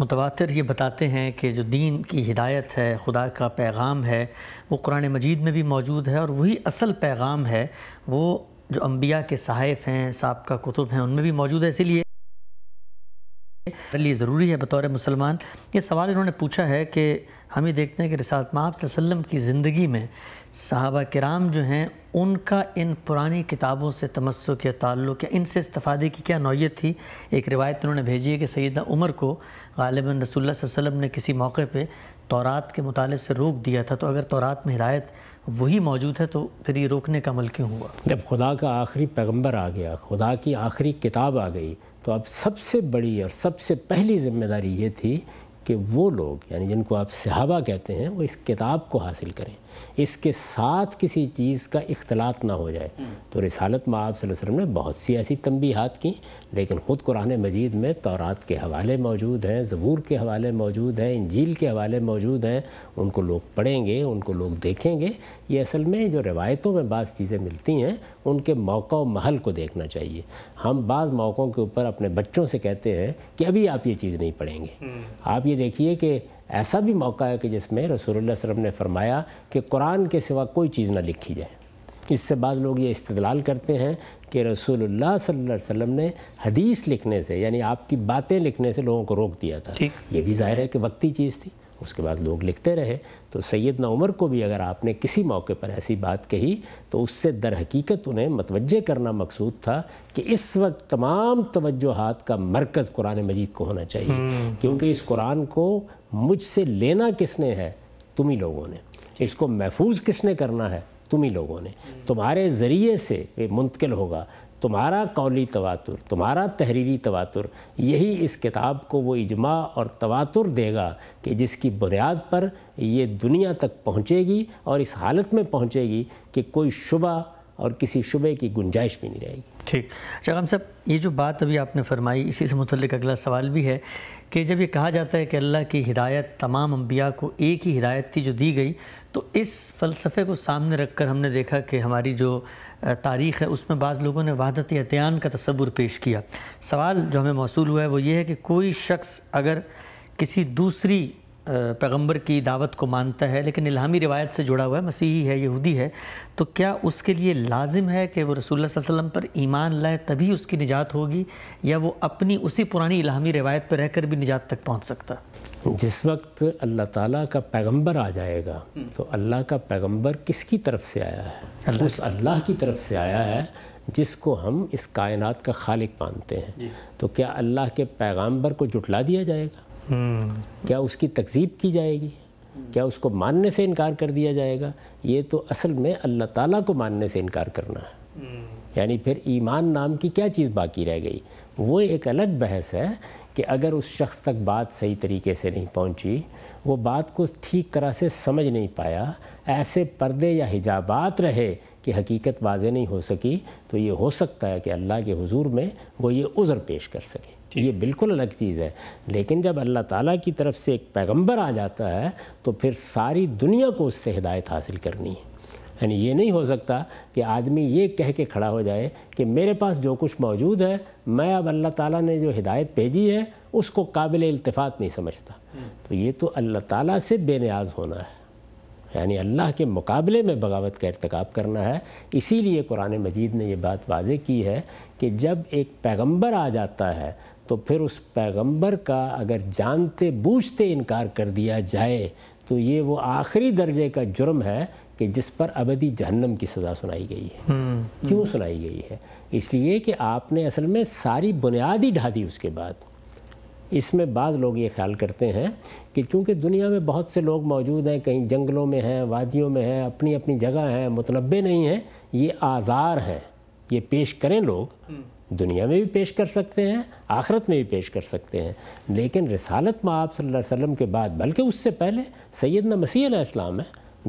मुतवातर ये बताते हैं कि जो दीन की हिदायत है खुदा का पैगाम है वो कुरान मजीद में भी मौजूद है और वही असल पैगाम है वो जो अम्बिया के सहाइफ़ हैं सबका कुतुब हैं उनमें भी मौजूद है इसीलिए लिए ज़रूरी है बतौर मुसलमान ये सवाल इन्होंने पूछा है कि हम ये देखते हैं कि रिसालत माप की ज़िंदगी में साहबा कराम जो हैं उनका इन पुरानी किताबों से तमस्क या ताल्लुक़ या इनसे इस्तफ़ादे की क्या नौीयत थी एक रिवायत उन्होंने भेजी है कि सैदा उमर को गालिबा रसोल्ला वसम ने किसी मौके पर तौरात के मुताले से रोक दिया था तो अगर तौरात में हिदायत वही मौजूद है तो फिर ये रोकने का अमल क्यों हुआ जब खुदा का आखिरी पैगम्बर आ गया खुदा की आखिरी किताब आ गई तो अब सबसे बड़ी और सबसे पहली जिम्मेदारी ये थी कि वो लोग यानी जिनको आप सहाबा कहते हैं वो इस किताब को हासिल करें इसके साथ किसी चीज़ का इख्तलात ना हो जाए तो रिसालत में आप वसल्लम ने बहुत सी ऐसी तंबीहात की लेकिन ख़ुद कुरान मजीद में तौरात के हवाले मौजूद हैं ज़बूर के हवाले मौजूद हैं इंजील के हवाले मौजूद हैं उनको लोग पढ़ेंगे उनको लोग देखेंगे ये असल में जो रवायतों में बाज़ चीज़ें मिलती हैं उनके मौका और महल को देखना चाहिए हम बाज़ मौक़ों के ऊपर अपने बच्चों से कहते हैं कि अभी आप ये चीज़ नहीं पढ़ेंगे हम्म। आप ये देखिए कि ऐसा भी मौका है कि जिसमें रसूल वसम ने फरमाया कि कुरान के सिवा कोई चीज़ ना लिखी जाए इससे बाद लोग ये इस्तलाल करते हैं कि रसूलुल्लाह सल्लल्लाहु अलैहि वसल्लम ने हदीस लिखने से यानी आपकी बातें लिखने से लोगों को रोक दिया था ये भी जाहिर है कि वक्ती चीज़ थी उसके बाद लोग लिखते रहे तो सैद उमर को भी अगर आपने किसी मौके पर ऐसी बात कही तो उससे दर हकीकत उन्हें मतवजह करना मकसूद था कि इस वक्त तमाम तोजहत का मरकज़ कुरान मजीद को होना चाहिए हम्म। क्योंकि इस कुरान को मुझसे लेना किसने है तुम ही लोगों ने इसको महफूज किसने करना है तुम ही लोगों ने हम्म। तुम्हारे ज़रिए से ये मुंतकिल होगा तुम्हारा कौली तवातुर तुम्हारा तहरीरी तवातुर यही इस किताब को वो इजमा और तवातुर देगा कि जिसकी बुनियाद पर ये दुनिया तक पहुँचेगी और इस हालत में पहुँचेगी कि कोई शुबा और किसी शुबे की गुंजाइश भी नहीं रहेगी ठीक चगम साहब ये जो बात अभी आपने फरमाई इसी से मुतलिक अगला सवाल भी है कि जब ये कहा जाता है कि अल्लाह की हिदायत तमाम अम्बिया को एक ही हिदायत थी जो दी गई तो इस फ़लसफ़े को सामने रख कर हमने देखा कि हमारी जो तारीख़ है उसमें बाज़ लोगों ने वहादत अतियान का तस्वुर पेश किया सवाल जो हमें मौसू हुआ है वो ये है कि कोई शख्स अगर किसी दूसरी पैगंबर की दावत को मानता है लेकिन इलामी रिवायत से जुड़ा हुआ है मसीही है यहूदी है तो क्या उसके लिए लाजिम है कि वो रसूल वसम पर ईमान लाए तभी उसकी निजात होगी या वो अपनी उसी पुरानी इलामी रिवायत पर रहकर भी निजात तक पहुँच सकता जिस वक्त अल्लाह ताला का पैगंबर आ जाएगा तो अल्लाह का पैगम्बर किसकी तरफ से आया है अल्ला उस अल्लाह की तरफ से आया है जिसको हम इस कायनात का खालिक मानते हैं तो क्या अल्लाह के पैगम्बर को जुटला दिया जाएगा हम्म। क्या उसकी तकजीब की जाएगी क्या उसको मानने से इनकार कर दिया जाएगा ये तो असल में अल्लाह ताला को मानने से इनकार करना है हम्म। यानी फिर ईमान नाम की क्या चीज़ बाकी रह गई वो एक अलग बहस है कि अगर उस शख्स तक बात सही तरीके से नहीं पहुंची वो बात को ठीक तरह से समझ नहीं पाया ऐसे पर्दे या हिजाबात रहे कि हकीकत वाज नहीं हो सकी तो ये हो सकता है कि अल्लाह के हुजूर में वो ये उज़र पेश कर सके ये बिल्कुल अलग चीज़ है लेकिन जब अल्लाह ताला की तरफ से एक पैगंबर आ जाता है तो फिर सारी दुनिया को उससे हिदायत हासिल करनी है यानी ये नहीं हो सकता कि आदमी ये कह के खड़ा हो जाए कि मेरे पास जो कुछ मौजूद है मैं अब अल्लाह ताला ने जो हिदायत भेजी है उसको काबिल इल्तफात नहीं समझता तो ये तो अल्लाह ताला से बेनियाज होना है यानी अल्लाह के मुकाबले में बगावत का इरतकब करना है इसीलिए कुरान मजीद ने ये बात वाजे की है कि जब एक पैगंबर आ जाता है तो फिर उस पैगंबर का अगर जानते बूझते इनकार कर दिया जाए तो ये वो आखिरी दर्जे का जुर्म है कि जिस पर अबदी जहन्नम की सज़ा सुनाई गई है हम्म, हम्म। क्यों सुनाई गई है इसलिए कि आपने असल में सारी बुनियादी ढा दी उसके बाद इसमें बाज़ लोग ये ख्याल करते हैं कि चूँकि दुनिया में बहुत से लोग मौजूद हैं कहीं जंगलों में हैं वादियों में हैं अपनी अपनी जगह हैं मुतनबे नहीं हैं ये आज़ार हैं ये पेश करें लोग हम्म। दुनिया में भी पेश कर सकते हैं आखरत में भी पेश कर सकते हैं लेकिन रसालत में आप सल्लल्लाहु के बाद बल्कि उससे पहले सैदना मसीह इस्लाम है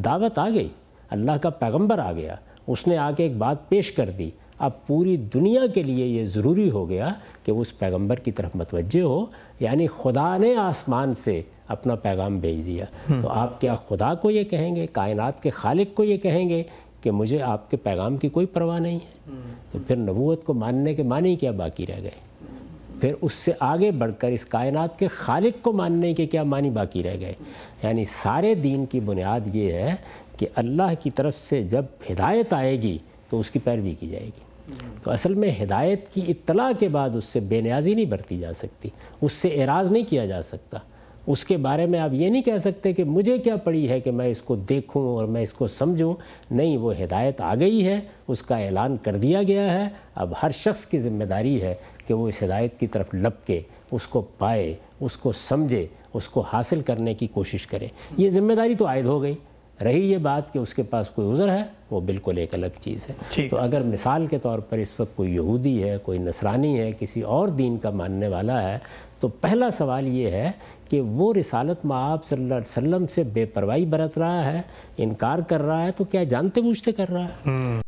दावत आ गई अल्लाह का पैगम्बर आ गया उसने आके एक बात पेश कर दी अब पूरी दुनिया के लिए ये ज़रूरी हो गया कि उस पैगंबर की तरफ मतवज हो यानी खुदा ने आसमान से अपना पैगाम भेज दिया हम्म। तो आप क्या खुदा को ये कहेंगे कायनात के खालिक को ये कहेंगे कि मुझे आपके पैगाम की कोई परवाह नहीं है हम्म। तो फिर नबूत को मानने के माने ही क्या बाकी रह गए हम्म। फिर उससे आगे बढ़कर इस कायनात के खालिक को मानने के क्या मानी बाकी रह गए यानी सारे दीन की बुनियाद ये है कि अल्लाह की तरफ से जब हिदायत आएगी तो उसकी पैरवी की जाएगी हम्म। तो असल में हिदायत की इतला के बाद उससे बेनियाजी नहीं बरती जा सकती उससे एराज़ नहीं किया जा सकता उसके बारे में आप ये नहीं कह सकते कि मुझे क्या पड़ी है कि मैं इसको देखूं और मैं इसको समझूं नहीं वो हिदायत आ गई है उसका ऐलान कर दिया गया है अब हर शख्स की जिम्मेदारी है कि वो इस हिदायत की तरफ लपके उसको पाए उसको समझे उसको हासिल करने की कोशिश करे ये जिम्मेदारी तो आयद हो गई रही ये बात कि उसके पास कोई उज़र है वो बिल्कुल एक अलग चीज़ है तो अगर मिसाल के तौर पर इस वक्त कोई यहूदी है कोई नसरानी है किसी और दीन का मानने वाला है तो पहला सवाल ये है कि वो रिसालत में आप वसल्लम से बेपरवाही बरत रहा है इनकार कर रहा है तो क्या जानते बूझते कर रहा है हम्म।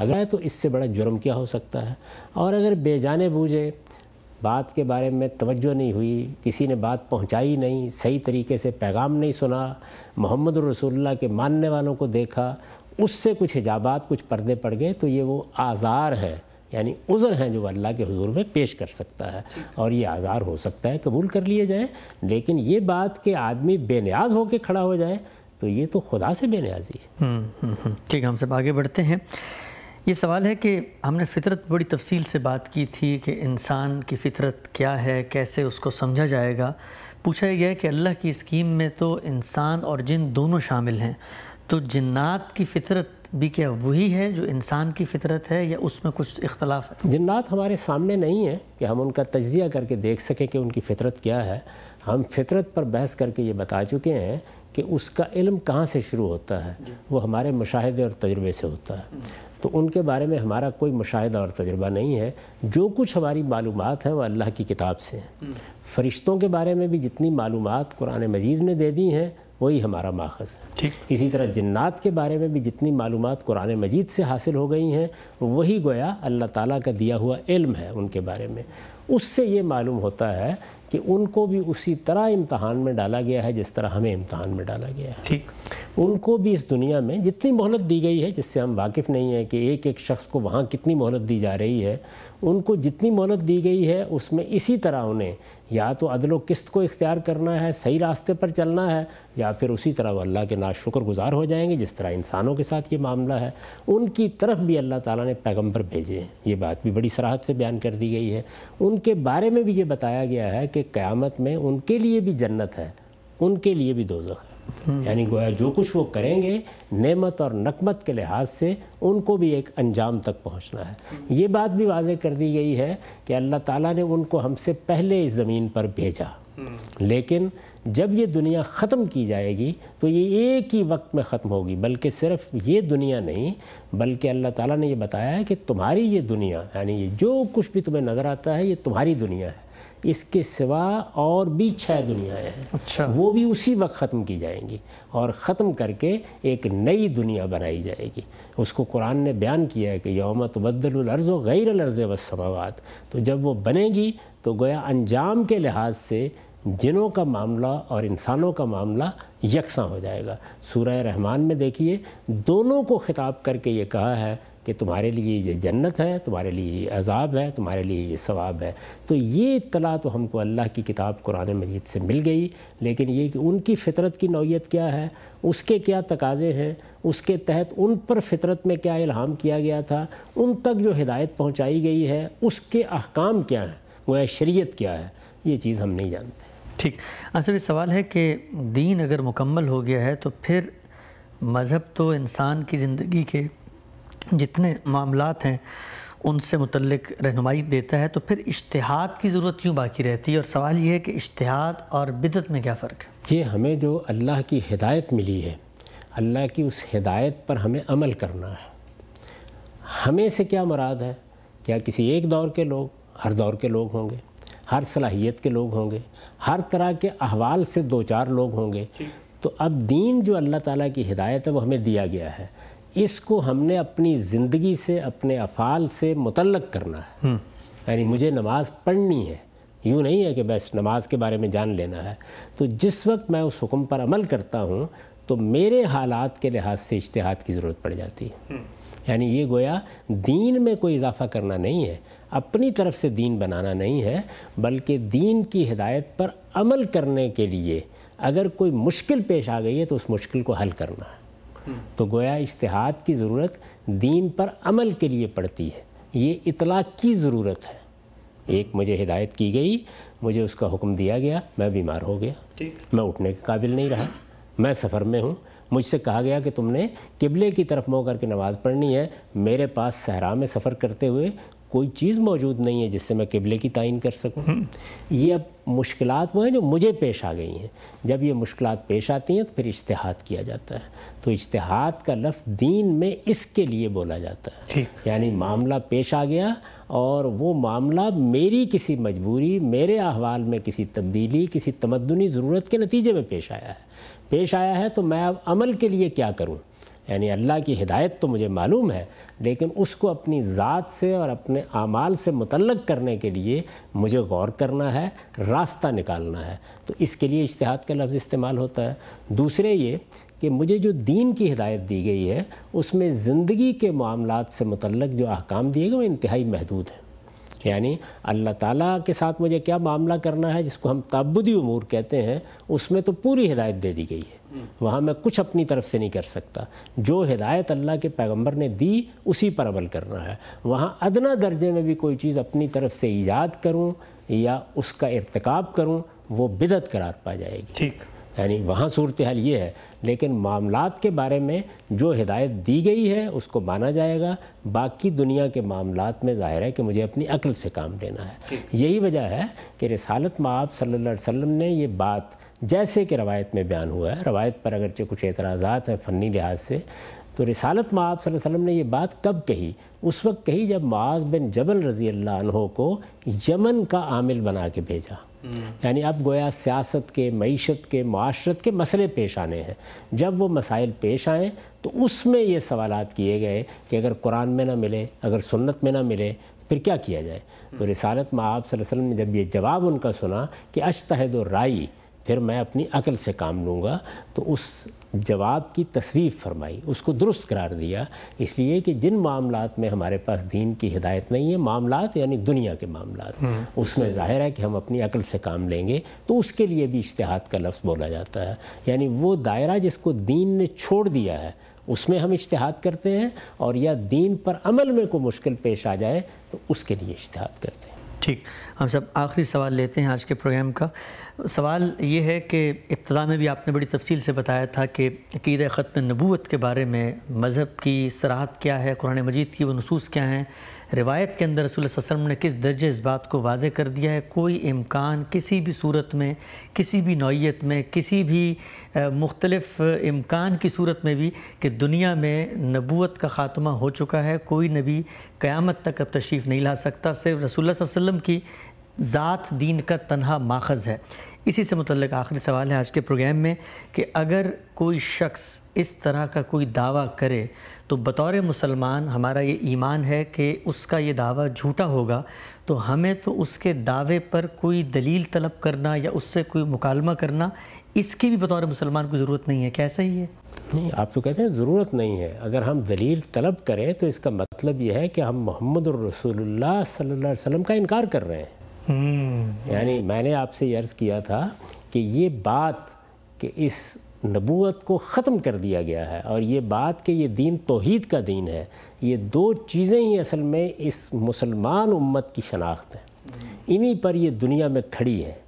अगर है तो इससे बड़ा जुर्म क्या हो सकता है और अगर बेजाने बूझे बात के बारे में तवज्जो नहीं हुई किसी ने बात पहुंचाई नहीं सही तरीके से पैगाम नहीं सुना मोहम्मद रसूलुल्लाह के मानने वालों को देखा उससे कुछ हिजाबात कुछ पर्दे पड़ गए तो ये वो आज़ार है यानी उज़र हैं जो अल्लाह के हजूर में पेश कर सकता है और ये आज़ार हो सकता है कबूल कर लिए जाएँ लेकिन ये बात कि आदमी बेनियाज होकर खड़ा हो जाए तो ये तो खुदा से बेनियाजी है हम्म, हम्म, हम्म। ठीक है हम सब आगे बढ़ते हैं ये सवाल है कि हमने फितरत बड़ी तफसील से बात की थी कि इंसान की फितरत क्या है कैसे उसको समझा जाएगा पूछा गया है कि अल्लाह की स्कीम में तो इंसान और जिन दोनों शामिल हैं तो जिन्नात की फितरत भी क्या वही है जो इंसान की फितरत है या उसमें कुछ इख्तलाफ है जिन्नात हमारे सामने नहीं है कि हम उनका तजिया करके देख सकें कि उनकी फितरत क्या है हम फितरत पर बहस करके ये बता चुके हैं कि उसका इल्म कहाँ से शुरू होता है वो हमारे मुशाहदे और तजर्बे से होता है तो उनके बारे में हमारा कोई मुशाह और तजर्बा नहीं है जो कुछ हमारी मालूम है वह अल्लाह की किताब से हैं हम्म। फ़रिश्तों के बारे में भी जितनी मालूम कुरान मजीद ने दे दी हैं वही हमारा माखज है ठीक इसी तरह जन्नात के बारे में भी जितनी मालूम कुरान मजीद से हासिल हो गई हैं वही गोया अल्लाह ताला का दिया हुआ इल्म है उनके बारे में उससे ये मालूम होता है कि उनको भी उसी तरह इम्तहान में डाला गया है जिस तरह हमें इम्तहान में डाला गया है ठीक उनको भी इस दुनिया में जितनी मोहलत दी गई है जिससे हम वाकिफ़ नहीं हैं कि एक एक शख्स को वहाँ कितनी मोहलत दी जा रही है उनको जितनी मोहलत दी गई है उसमें इसी तरह उन्हें या तो अदलो किस्त को इख्तियार करना है सही रास्ते पर चलना है या फिर उसी तरह वो अल्लाह के नाशुक्र गुजार हो जाएंगे जिस तरह इंसानों के साथ ये मामला है उनकी तरफ भी अल्लाह ताला ने पैगंबर भेजे हैं ये बात भी बड़ी सराहत से बयान कर दी गई है उनके बारे में भी ये बताया गया है कि क़्यामत में उनके लिए भी जन्नत है उनके लिए भी दोजख है यानी गोया जो कुछ वो करेंगे नेमत और नकमत के लिहाज से उनको भी एक अंजाम तक पहुंचना है ये बात भी वाज कर दी गई है कि अल्लाह ताला ने उनको हमसे पहले इस ज़मीन पर भेजा लेकिन जब ये दुनिया ख़त्म की जाएगी तो ये एक ही वक्त में ख़त्म होगी बल्कि सिर्फ ये दुनिया नहीं बल्कि अल्लाह ताला ने ये बताया है कि तुम्हारी ये दुनिया यानी ये जो कुछ भी तुम्हें नज़र आता है ये तुम्हारी दुनिया है इसके सिवा और भी छः दुनियाएं हैं अच्छा वो भी उसी वक्त ख़त्म की जाएंगी और ख़त्म करके एक नई दुनिया बनाई जाएगी उसको कुरान ने बयान किया है कि योम तबदलर्ज़ गैर अर्ज़ वसमावत तो जब वो बनेगी तो गोया अंजाम के लिहाज से जिनों का मामला और इंसानों का मामला यकसा हो जाएगा सूर्य रहमान में देखिए दोनों को ख़िताब करके ये कहा है कि तुम्हारे लिए ये जन्नत है तुम्हारे लिए ये अजाब है तुम्हारे लिए ये सवाब है तो ये इतला तो हमको अल्लाह की किताब कुरान मजीद से मिल गई लेकिन ये कि उनकी फ़ितरत की नौीयत क्या है उसके क्या तकाजे हैं उसके तहत उन पर फितरत में क्या इल्हाम किया गया था उन तक जो हिदायत पहुँचाई गई है उसके अहकाम क्या हैं वह शरीयत क्या है ये चीज़ हम नहीं जानते ठीक अच्छा ये सवाल है कि दीन अगर मुकम्मल हो गया है तो फिर मज़हब तो इंसान की ज़िंदगी के जितने मामलात हैं उनसे मुतलक रहनुमाई देता है तो फिर इश्तहाद की ज़रूरत क्यों बाकी रहती है और सवाल ये है कि इश्तहाद और बिदत में क्या फ़र्क है ये हमें जो अल्लाह की हिदायत मिली है अल्लाह की उस हिदायत पर हमें अमल करना है हमें से क्या मुराद है क्या किसी एक दौर के लोग हर दौर के लोग होंगे हर सलाहियत के लोग होंगे हर तरह के अहवाल से दो चार लोग होंगे तो अब दीन जो अल्लाह ताला की हिदायत है वो हमें दिया गया है इसको हमने अपनी ज़िंदगी से अपने अफ़ाल से मुतलक करना है हम्म। यानी मुझे नमाज पढ़नी है यूँ नहीं है कि बस नमाज के बारे में जान लेना है तो जिस वक्त मैं उस हुक्म पर अमल करता हूँ तो मेरे हालात के लिहाज से इश्तहाद की ज़रूरत पड़ जाती है हम्म। यानी ये गोया दीन में कोई इजाफ़ा करना नहीं है अपनी तरफ से दीन बनाना नहीं है बल्कि दीन की हिदायत पर अमल करने के लिए अगर कोई मुश्किल पेश आ गई है तो उस मुश्किल को हल करना है तो गोया इश्तहाद की ज़रूरत दीन पर अमल के लिए पड़ती है ये इतलाक़ की ज़रूरत है एक मुझे हिदायत की गई मुझे उसका हुक्म दिया गया मैं बीमार हो गया मैं उठने के काबिल नहीं रहा मैं सफ़र में हूँ मुझसे कहा गया कि तुमने किबले की तरफ मुँह करके नमाज़ पढ़नी है मेरे पास सहरा में सफ़र करते हुए कोई चीज़ मौजूद नहीं है जिससे मैं किबले की तयन कर सकूँ हम्म। ये अब मुश्किल वो हैं जो मुझे पेश आ गई हैं जब ये मुश्किल पेश आती हैं तो फिर इश्तहाद किया जाता है तो इश्तहाद का लफ्ज़ दीन में इसके लिए बोला जाता है यानी मामला पेश आ गया और वो मामला मेरी किसी मजबूरी मेरे अहवाल में किसी तब्दीली किसी तमदनी ज़रूरत के नतीजे में पेश आया है पेश आया है तो मैं अब अमल के लिए क्या करूँ यानी अल्लाह की हिदायत तो मुझे मालूम है लेकिन उसको अपनी ज़ात से और अपने आमाल से मुतलक करने के लिए मुझे गौर करना है रास्ता निकालना है तो इसके लिए इश्तहाद का लफ्ज़ इस्तेमाल होता है दूसरे ये कि मुझे जो दीन की हिदायत दी गई है उसमें ज़िंदगी के मामलों से मुतलक जो अहकाम दिए गए वो इंतहाई महदूद हैं यानी अल्लाह ताला के साथ मुझे क्या मामला करना है जिसको हम तबदी उमूर कहते हैं उसमें तो पूरी हिदायत दे दी गई है वहाँ मैं कुछ अपनी तरफ से नहीं कर सकता जो हिदायत अल्लाह के पैगम्बर ने दी उसी पर अमल करना है वहाँ अदना दर्जे में भी कोई चीज़ अपनी तरफ से ईजाद करूँ या उसका इरतकब करूँ वो बिदत करार पा जाएगी ठीक यानी वहाँ सूरत हाल ये है लेकिन मामलात के बारे में जो हिदायत दी गई है उसको माना जाएगा बाकी दुनिया के मामलात में ज़ाहिर है कि मुझे अपनी अकल से काम लेना है यही वजह है कि रसालत माँ सल्ला वसम ने यह बात जैसे कि रवायत में बयान हुआ है रवायत पर अगरचे कुछ एतराज़ात हैं फ़नी लिहाज से तो रिसालत माँ वसल्लम ने यह बात कब कही उस वक्त कही जब माज बिन जबल रज़ी अल्लाह को यमन का आमिल बना के भेजा हम्म। यानी अब गोया सियासत के मीशत के माशरत के मसले पेश आने हैं जब वो मसाइल पेश आएँ तो उसमें ये सवाल किए गए कि अगर कुरान में ना मिले अगर सुन्नत में ना मिले तो फिर क्या किया जाए तो हम्म। रिसालत में आप वसल्लम ने जब ये जवाब उनका सुना कि अशतहद राई फिर मैं अपनी अकल से काम लूँगा तो उस जवाब की तस्वीर फरमाई उसको दुरुस्त करार दिया इसलिए कि जिन मामला में हमारे पास दीन की हिदायत नहीं है मामला यानी दुनिया के मामला हम्म। उसमें ज़ाहिर है कि हम अपनी अकल से काम लेंगे तो उसके लिए भी इश्तहाद का लफ्ज़ बोला जाता है यानी वो दायरा जिसको दीन ने छोड़ दिया है उसमें हम इश्तहाद करते हैं और या दीन पर अमल में कोई मुश्किल पेश आ जाए तो उसके लिए इश्तहाद करते हैं ठीक हम सब आखिरी सवाल लेते हैं आज के प्रोग्राम का सवाल ये है कि इब्तदा में भी आपने बड़ी तफसील से बताया था कि अकीद ख़त्म नबूत के बारे में मज़हब की सराहत क्या है कुरान मजीद की वो नसूस क्या हैं रिवायत के अंदर रसूल वसम ने किस दर्जे इस बात को वाज कर दिया है कोई इम्कान किसी भी सूरत में किसी भी नौीयत में किसी भी मुख्तलफ़ इम्कान की सूरत में भी कि दुनिया में नबूत का ख़ात्मा हो चुका है कोई नबी क़्यामत तक अब तशरीफ़ नहीं ला सकता सिर्फ रसूल वसम की ज़ात दीन का तनहा माखज़ है इसी से मुतल आखिरी सवाल है आज के प्रोग्राम में कि अगर कोई शख्स इस तरह का कोई दावा करे तो बतौर मुसलमान हमारा ये ईमान है कि उसका ये दावा झूठा होगा तो हमें तो उसके दावे पर कोई दलील तलब करना या उससे कोई मुकालमा करना इसकी भी बतौर मुसलमान को ज़रूरत नहीं है कैसा ही है नहीं आप तो कहते हैं ज़रूरत नहीं है अगर हम दलील तलब करें तो इसका मतलब यह है कि हम मोहम्मद रसोल्ला सल्लल्लाहु वसम का इनकार कर रहे हैं हम्म। यानी मैंने आपसे अर्ज़ किया था कि ये बात कि इस नबूत को ख़त्म कर दिया गया है और ये बात कि ये दीन तोहद का दीन है ये दो चीज़ें ही असल में इस मुसलमान उम्मत की शनाख्त हैं इन्हीं पर ये दुनिया में खड़ी है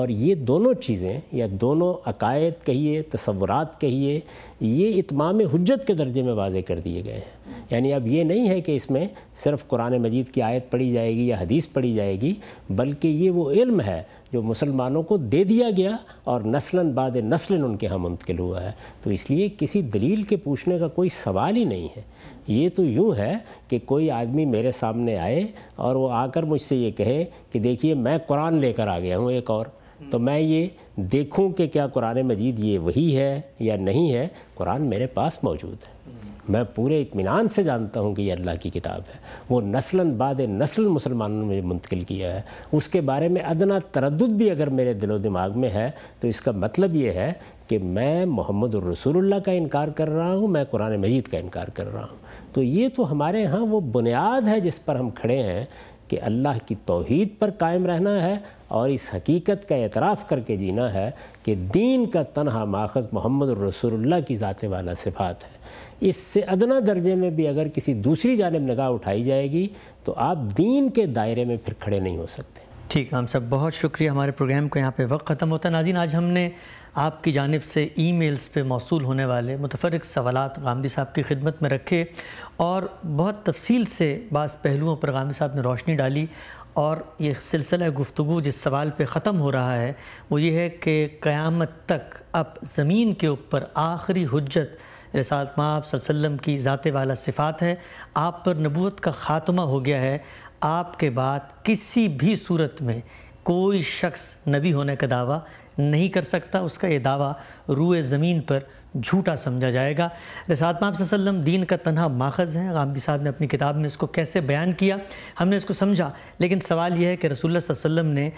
और ये दोनों चीज़ें या दोनों अकायद कहिए तस्वुरात कहिए ये इतमाम हजत के दर्जे में वाजे कर दिए गए हैं यानी अब ये नहीं है कि इसमें सिर्फ कुरान मजीद की आयत पढ़ी जाएगी या हदीस पढ़ी जाएगी बल्कि ये वो इल्म है जो मुसलमानों को दे दिया गया और नस्लन बाद नस्लन उनके यहाँ मुंतकिल हुआ है तो इसलिए किसी दलील के पूछने का कोई सवाल ही नहीं है ये तो यूँ है कि कोई आदमी मेरे सामने आए और वो आकर मुझसे ये कहे कि देखिए मैं कुरान लेकर आ गया हूँ एक और तो मैं ये देखूँ कि क्या कुरान मजीद ये वही है या नहीं है कुरान मेरे पास मौजूद है मैं पूरे इतमान से जानता हूँ कि ये अल्लाह की किताब है वो नस्लन बाद नस्ल मुसलमानों में मुंतकिल किया है उसके बारे में अदना तरद भी अगर मेरे दिलो दिमाग में है तो इसका मतलब ये है कि मैं मोहम्मद रसूलुल्लाह का इनकार कर रहा हूँ मैं कुरान मजीद का इनकार कर रहा हूँ तो ये तो हमारे यहाँ वो बुनियाद है जिस पर हम खड़े हैं कि अल्लाह की तोहद पर कायम रहना है और इस हकीकत का एतराफ़ करके जीना है कि दीन का तनहा माखज़ मोहम्मद रसूल की ज़ात वाला सिफात है इससे अदना दर्जे में भी अगर किसी दूसरी जानब नगाह उठाई जाएगी तो आप दीन के दायरे में फिर खड़े नहीं हो सकते ठीक हम सब बहुत शुक्रिया हमारे प्रोग्राम को यहाँ पे वक्त ख़त्म होता है नाजीन आज हमने आपकी जानब से ई मेल्स पर मौसू होने वाले मुतफरक सवाल गांधी साहब की खिदमत में रखे और बहुत तफसील से बास पहलुओं पर गांधी साहब ने रोशनी डाली और ये सिलसिला गुफ्तु जिस सवाल पे ख़त्म हो रहा है वो ये है कि क़यामत तक अब ज़मीन के ऊपर आखिरी हजत रसालत माप सल्लम की ज़ात वाला सिफ़ात है आप पर नबूत का ख़ात्मा हो गया है आपके बाद किसी भी सूरत में कोई शख्स नबी होने का दावा नहीं कर सकता उसका यह दावा रूए ज़मीन पर झूठा समझा जाएगा रसात मापल्लम दीन का तनहा माखज़ है गांधी साहब ने अपनी किताब में इसको कैसे बयान किया हमने इसको समझा लेकिन सवाल यह है कि रसोल्ला वसम ने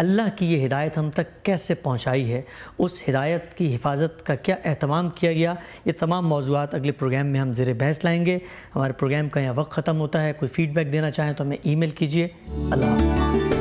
अल्लाह की ये हिदायत हम तक कैसे पहुँचाई है उस हिदायत की हिफाजत का क्या अहतमाम किया गया ये तमाम मौजूद अगले प्रोग्राम में हम ज़र बहस लाएँगे हमारे प्रोग्राम का यहाँ वक्त ख़त्म होता है कोई फ़ीडबैक देना चाहें तो हमें ई मेल कीजिए अल्लाह